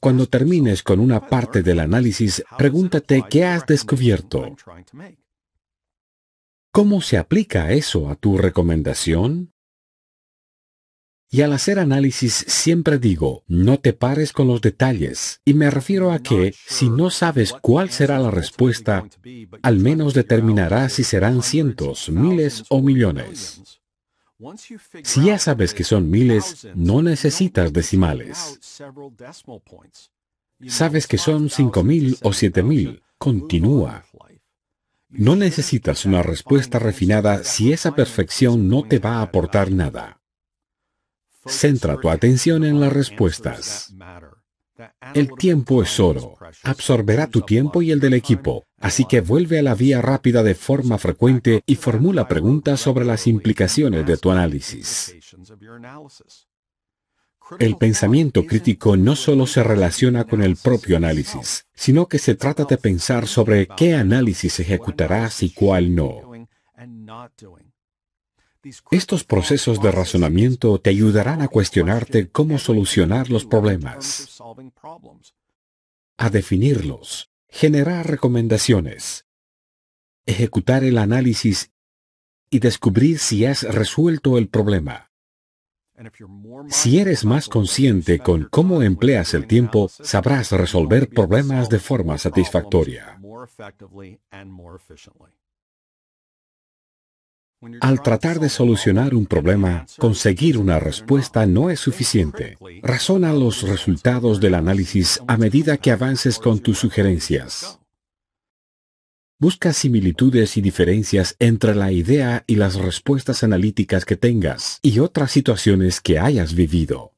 Cuando termines con una parte del análisis, pregúntate qué has descubierto. ¿Cómo se aplica eso a tu recomendación? Y al hacer análisis siempre digo, no te pares con los detalles. Y me refiero a que, si no sabes cuál será la respuesta, al menos determinarás si serán cientos, miles o millones. Si ya sabes que son miles, no necesitas decimales. Sabes que son 5.000 o 7.000. Continúa. No necesitas una respuesta refinada si esa perfección no te va a aportar nada. Centra tu atención en las respuestas. El tiempo es oro. Absorberá tu tiempo y el del equipo. Así que vuelve a la vía rápida de forma frecuente y formula preguntas sobre las implicaciones de tu análisis. El pensamiento crítico no solo se relaciona con el propio análisis, sino que se trata de pensar sobre qué análisis ejecutarás y cuál no. Estos procesos de razonamiento te ayudarán a cuestionarte cómo solucionar los problemas, a definirlos, generar recomendaciones, ejecutar el análisis y descubrir si has resuelto el problema. Si eres más consciente con cómo empleas el tiempo, sabrás resolver problemas de forma satisfactoria. Al tratar de solucionar un problema, conseguir una respuesta no es suficiente. Razona los resultados del análisis a medida que avances con tus sugerencias. Busca similitudes y diferencias entre la idea y las respuestas analíticas que tengas y otras situaciones que hayas vivido.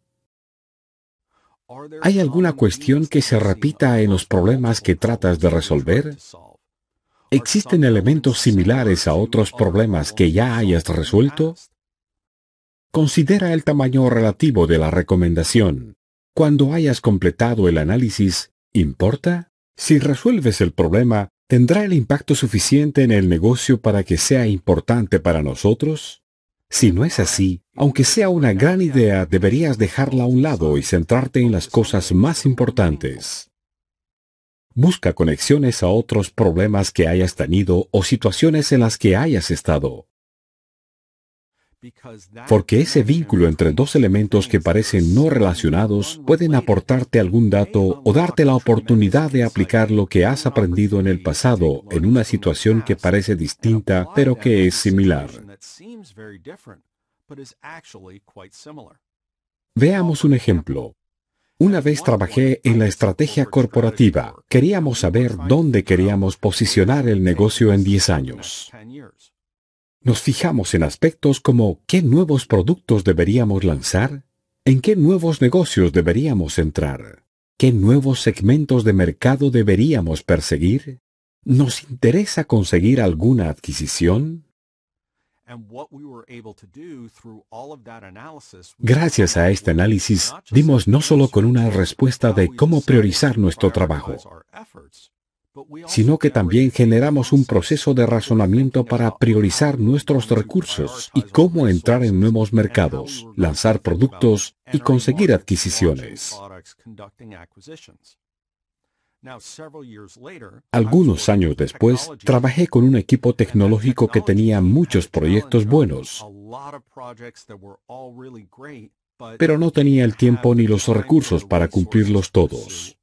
¿Hay alguna cuestión que se repita en los problemas que tratas de resolver? ¿Existen elementos similares a otros problemas que ya hayas resuelto? Considera el tamaño relativo de la recomendación. Cuando hayas completado el análisis, ¿importa? Si resuelves el problema, ¿tendrá el impacto suficiente en el negocio para que sea importante para nosotros? Si no es así, aunque sea una gran idea, deberías dejarla a un lado y centrarte en las cosas más importantes. Busca conexiones a otros problemas que hayas tenido o situaciones en las que hayas estado. Porque ese vínculo entre dos elementos que parecen no relacionados pueden aportarte algún dato o darte la oportunidad de aplicar lo que has aprendido en el pasado en una situación que parece distinta pero que es similar. Veamos un ejemplo. Una vez trabajé en la estrategia corporativa. Queríamos saber dónde queríamos posicionar el negocio en 10 años. Nos fijamos en aspectos como qué nuevos productos deberíamos lanzar, en qué nuevos negocios deberíamos entrar, qué nuevos segmentos de mercado deberíamos perseguir, ¿Nos interesa conseguir alguna adquisición? Gracias a este análisis, dimos no solo con una respuesta de cómo priorizar nuestro trabajo, sino que también generamos un proceso de razonamiento para priorizar nuestros recursos y cómo entrar en nuevos mercados, lanzar productos y conseguir adquisiciones. Algunos años después, trabajé con un equipo tecnológico que tenía muchos proyectos buenos, pero no tenía el tiempo ni los recursos para cumplirlos todos.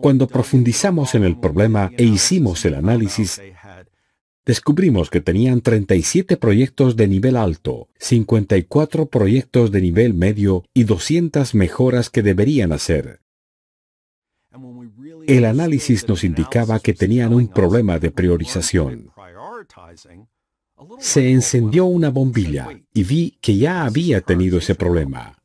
Cuando profundizamos en el problema e hicimos el análisis, descubrimos que tenían 37 proyectos de nivel alto, 54 proyectos de nivel medio y 200 mejoras que deberían hacer, el análisis nos indicaba que tenían un problema de priorización. Se encendió una bombilla y vi que ya había tenido ese problema.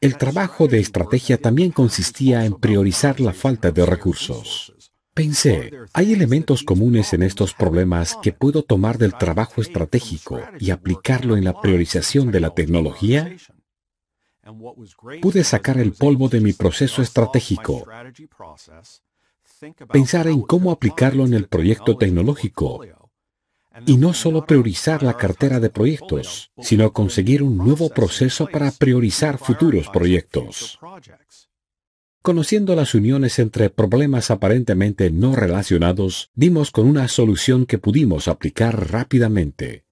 El trabajo de estrategia también consistía en priorizar la falta de recursos. Pensé, hay elementos comunes en estos problemas que puedo tomar del trabajo estratégico y aplicarlo en la priorización de la tecnología? Pude sacar el polvo de mi proceso estratégico, pensar en cómo aplicarlo en el proyecto tecnológico y no solo priorizar la cartera de proyectos, sino conseguir un nuevo proceso para priorizar futuros proyectos. Conociendo las uniones entre problemas aparentemente no relacionados, dimos con una solución que pudimos aplicar rápidamente.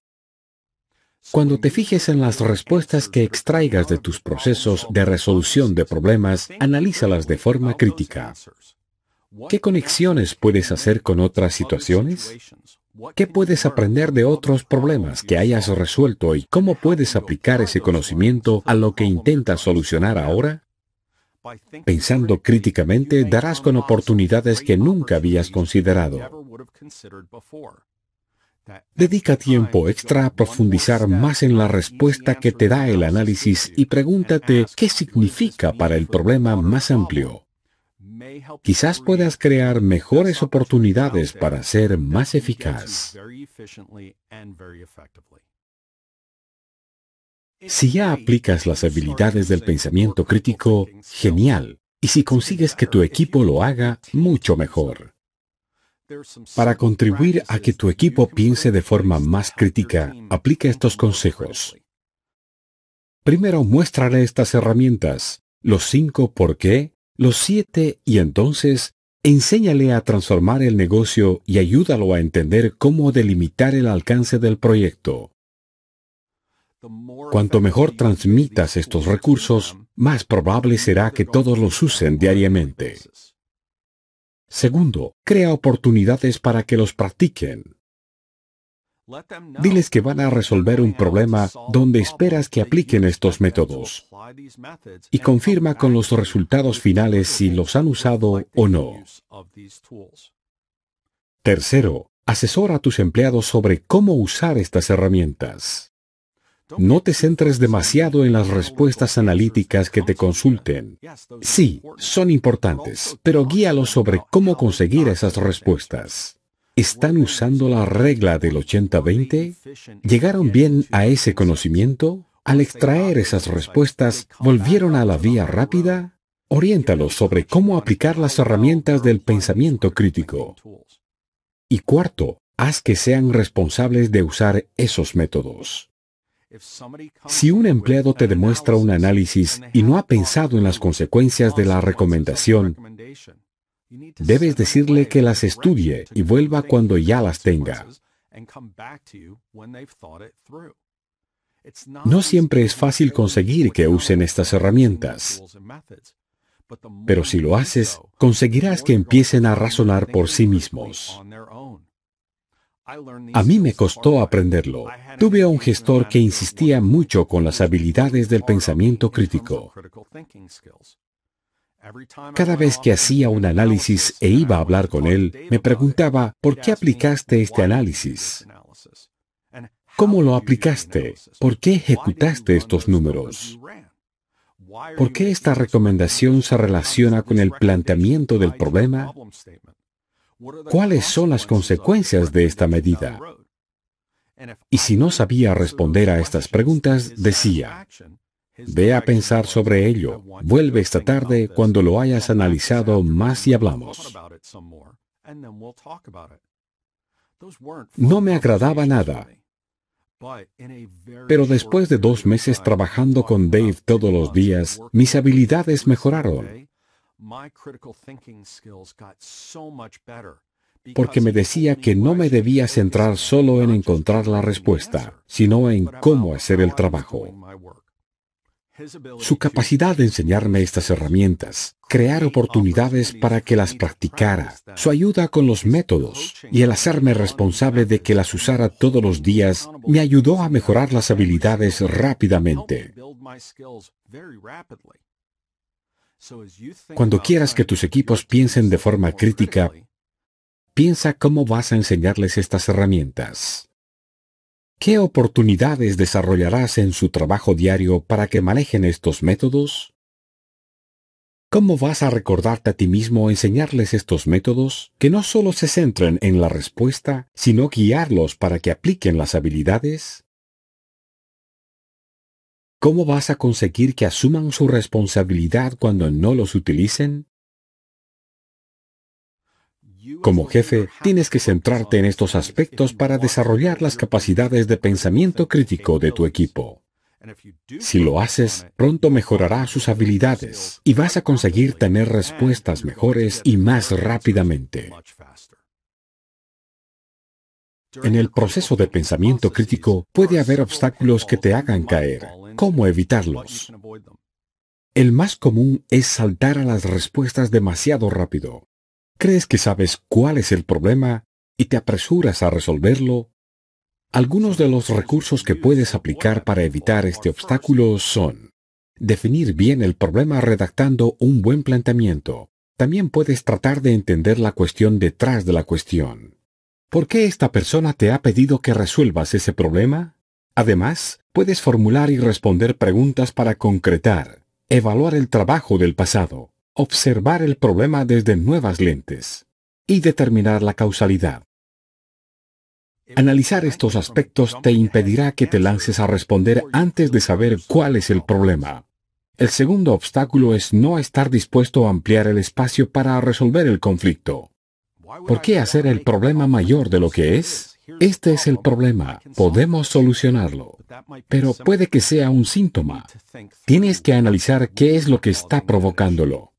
Cuando te fijes en las respuestas que extraigas de tus procesos de resolución de problemas, analízalas de forma crítica. ¿Qué conexiones puedes hacer con otras situaciones? ¿Qué puedes aprender de otros problemas que hayas resuelto y cómo puedes aplicar ese conocimiento a lo que intentas solucionar ahora? Pensando críticamente, darás con oportunidades que nunca habías considerado. Dedica tiempo extra a profundizar más en la respuesta que te da el análisis y pregúntate qué significa para el problema más amplio. Quizás puedas crear mejores oportunidades para ser más eficaz. Si ya aplicas las habilidades del pensamiento crítico, genial. Y si consigues que tu equipo lo haga, mucho mejor. Para contribuir a que tu equipo piense de forma más crítica, aplica estos consejos. Primero, muéstrale estas herramientas, los cinco por qué, los siete y entonces, enséñale a transformar el negocio y ayúdalo a entender cómo delimitar el alcance del proyecto. Cuanto mejor transmitas estos recursos, más probable será que todos los usen diariamente. Segundo, crea oportunidades para que los practiquen. Diles que van a resolver un problema donde esperas que apliquen estos métodos y confirma con los resultados finales si los han usado o no. Tercero, asesora a tus empleados sobre cómo usar estas herramientas. No te centres demasiado en las respuestas analíticas que te consulten. Sí, son importantes, pero guíalos sobre cómo conseguir esas respuestas. ¿Están usando la regla del 80-20? ¿Llegaron bien a ese conocimiento? Al extraer esas respuestas, ¿volvieron a la vía rápida? Oriéntalos sobre cómo aplicar las herramientas del pensamiento crítico. Y cuarto, haz que sean responsables de usar esos métodos. Si un empleado te demuestra un análisis y no ha pensado en las consecuencias de la recomendación, debes decirle que las estudie y vuelva cuando ya las tenga. No siempre es fácil conseguir que usen estas herramientas, pero si lo haces, conseguirás que empiecen a razonar por sí mismos. A mí me costó aprenderlo. Tuve a un gestor que insistía mucho con las habilidades del pensamiento crítico. Cada vez que hacía un análisis e iba a hablar con él, me preguntaba, ¿por qué aplicaste este análisis? ¿Cómo lo aplicaste? ¿Por qué ejecutaste estos números? ¿Por qué esta recomendación se relaciona con el planteamiento del problema? ¿Cuáles son las consecuencias de esta medida? Y si no sabía responder a estas preguntas, decía, ve a pensar sobre ello, vuelve esta tarde cuando lo hayas analizado más y hablamos. No me agradaba nada. Pero después de dos meses trabajando con Dave todos los días, mis habilidades mejoraron porque me decía que no me debía centrar solo en encontrar la respuesta, sino en cómo hacer el trabajo. Su capacidad de enseñarme estas herramientas, crear oportunidades para que las practicara, su ayuda con los métodos y el hacerme responsable de que las usara todos los días me ayudó a mejorar las habilidades rápidamente. Cuando quieras que tus equipos piensen de forma crítica, piensa cómo vas a enseñarles estas herramientas. ¿Qué oportunidades desarrollarás en su trabajo diario para que manejen estos métodos? ¿Cómo vas a recordarte a ti mismo enseñarles estos métodos que no solo se centren en la respuesta, sino guiarlos para que apliquen las habilidades? ¿Cómo vas a conseguir que asuman su responsabilidad cuando no los utilicen? Como jefe, tienes que centrarte en estos aspectos para desarrollar las capacidades de pensamiento crítico de tu equipo. Si lo haces, pronto mejorará sus habilidades y vas a conseguir tener respuestas mejores y más rápidamente. En el proceso de pensamiento crítico puede haber obstáculos que te hagan caer, cómo evitarlos. El más común es saltar a las respuestas demasiado rápido. Crees que sabes cuál es el problema y te apresuras a resolverlo. Algunos de los recursos que puedes aplicar para evitar este obstáculo son definir bien el problema redactando un buen planteamiento. También puedes tratar de entender la cuestión detrás de la cuestión. ¿Por qué esta persona te ha pedido que resuelvas ese problema? Además, puedes formular y responder preguntas para concretar, evaluar el trabajo del pasado, observar el problema desde nuevas lentes y determinar la causalidad. Analizar estos aspectos te impedirá que te lances a responder antes de saber cuál es el problema. El segundo obstáculo es no estar dispuesto a ampliar el espacio para resolver el conflicto. ¿Por qué hacer el problema mayor de lo que es? Este es el problema. Podemos solucionarlo, pero puede que sea un síntoma. Tienes que analizar qué es lo que está provocándolo.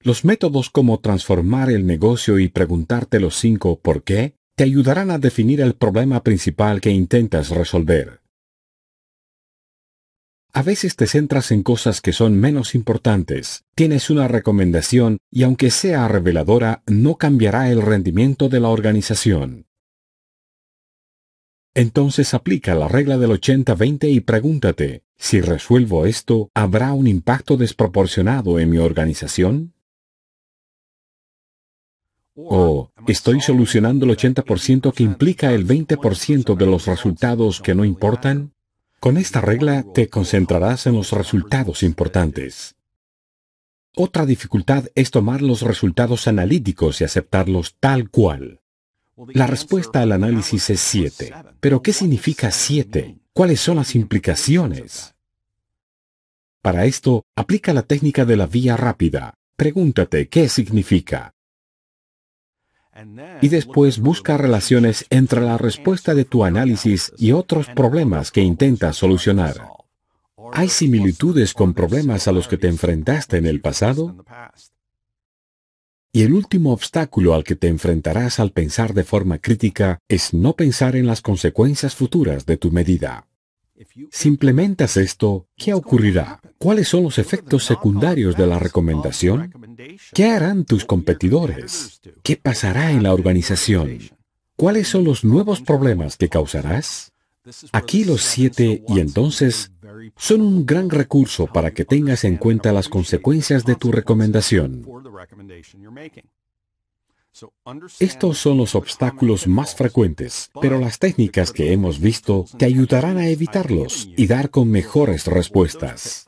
Los métodos como transformar el negocio y preguntarte los cinco por qué te ayudarán a definir el problema principal que intentas resolver. A veces te centras en cosas que son menos importantes, tienes una recomendación y aunque sea reveladora, no cambiará el rendimiento de la organización. Entonces aplica la regla del 80-20 y pregúntate, si resuelvo esto, ¿habrá un impacto desproporcionado en mi organización? ¿O estoy solucionando el 80% que implica el 20% de los resultados que no importan? Con esta regla te concentrarás en los resultados importantes. Otra dificultad es tomar los resultados analíticos y aceptarlos tal cual. La respuesta al análisis es 7. Pero ¿qué significa 7? ¿Cuáles son las implicaciones? Para esto, aplica la técnica de la vía rápida. Pregúntate qué significa. Y después busca relaciones entre la respuesta de tu análisis y otros problemas que intentas solucionar. ¿Hay similitudes con problemas a los que te enfrentaste en el pasado? Y el último obstáculo al que te enfrentarás al pensar de forma crítica es no pensar en las consecuencias futuras de tu medida. Si implementas esto, ¿qué ocurrirá? ¿Cuáles son los efectos secundarios de la recomendación? ¿Qué harán tus competidores? ¿Qué pasará en la organización? ¿Cuáles son los nuevos problemas que causarás? Aquí los siete y entonces son un gran recurso para que tengas en cuenta las consecuencias de tu recomendación. Estos son los obstáculos más frecuentes, pero las técnicas que hemos visto te ayudarán a evitarlos y dar con mejores respuestas.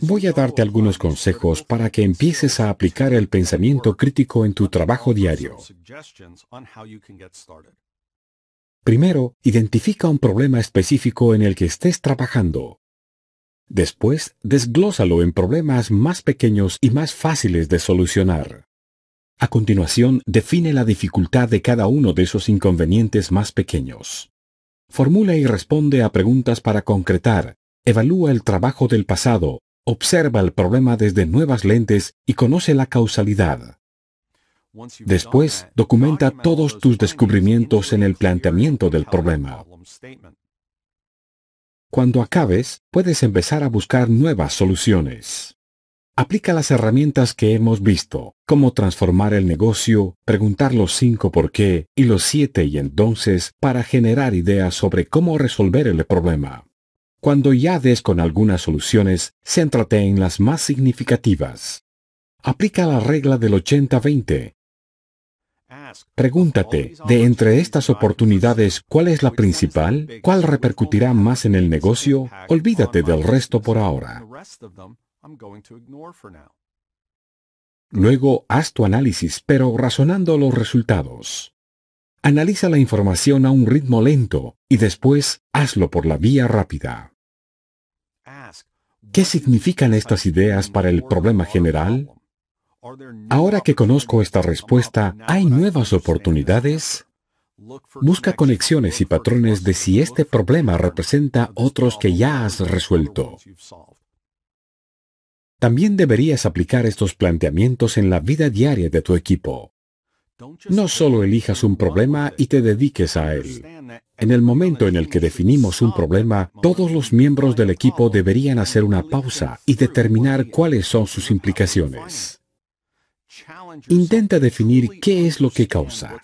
Voy a darte algunos consejos para que empieces a aplicar el pensamiento crítico en tu trabajo diario. Primero, identifica un problema específico en el que estés trabajando. Después, desglósalo en problemas más pequeños y más fáciles de solucionar. A continuación, define la dificultad de cada uno de esos inconvenientes más pequeños. Formula y responde a preguntas para concretar, evalúa el trabajo del pasado, observa el problema desde nuevas lentes y conoce la causalidad. Después, documenta todos tus descubrimientos en el planteamiento del problema. Cuando acabes, puedes empezar a buscar nuevas soluciones. Aplica las herramientas que hemos visto, cómo transformar el negocio, preguntar los cinco por qué y los siete y entonces para generar ideas sobre cómo resolver el problema. Cuando ya des con algunas soluciones, céntrate en las más significativas. Aplica la regla del 80-20 Pregúntate, de entre estas oportunidades, ¿cuál es la principal? ¿Cuál repercutirá más en el negocio? Olvídate del resto por ahora. Luego haz tu análisis, pero razonando los resultados. Analiza la información a un ritmo lento y después hazlo por la vía rápida. ¿Qué significan estas ideas para el problema general? Ahora que conozco esta respuesta, ¿hay nuevas oportunidades? Busca conexiones y patrones de si este problema representa otros que ya has resuelto. También deberías aplicar estos planteamientos en la vida diaria de tu equipo. No solo elijas un problema y te dediques a él. En el momento en el que definimos un problema, todos los miembros del equipo deberían hacer una pausa y determinar cuáles son sus implicaciones. Intenta definir qué es lo que causa.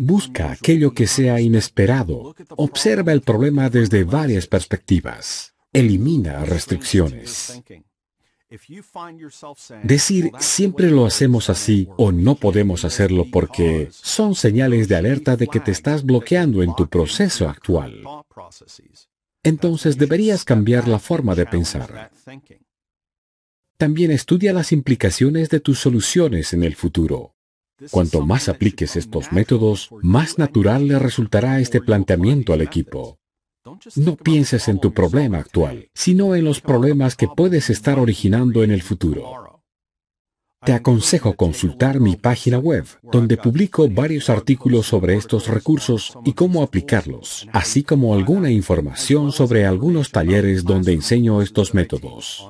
Busca aquello que sea inesperado. Observa el problema desde varias perspectivas. Elimina restricciones. Decir siempre lo hacemos así o no podemos hacerlo porque son señales de alerta de que te estás bloqueando en tu proceso actual. Entonces deberías cambiar la forma de pensar también estudia las implicaciones de tus soluciones en el futuro. Cuanto más apliques estos métodos, más natural le resultará este planteamiento al equipo. No pienses en tu problema actual, sino en los problemas que puedes estar originando en el futuro. Te aconsejo consultar mi página web, donde publico varios artículos sobre estos recursos y cómo aplicarlos, así como alguna información sobre algunos talleres donde enseño estos métodos.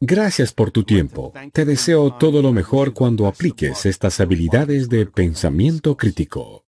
Gracias por tu tiempo. Te deseo todo lo mejor cuando apliques estas habilidades de pensamiento crítico.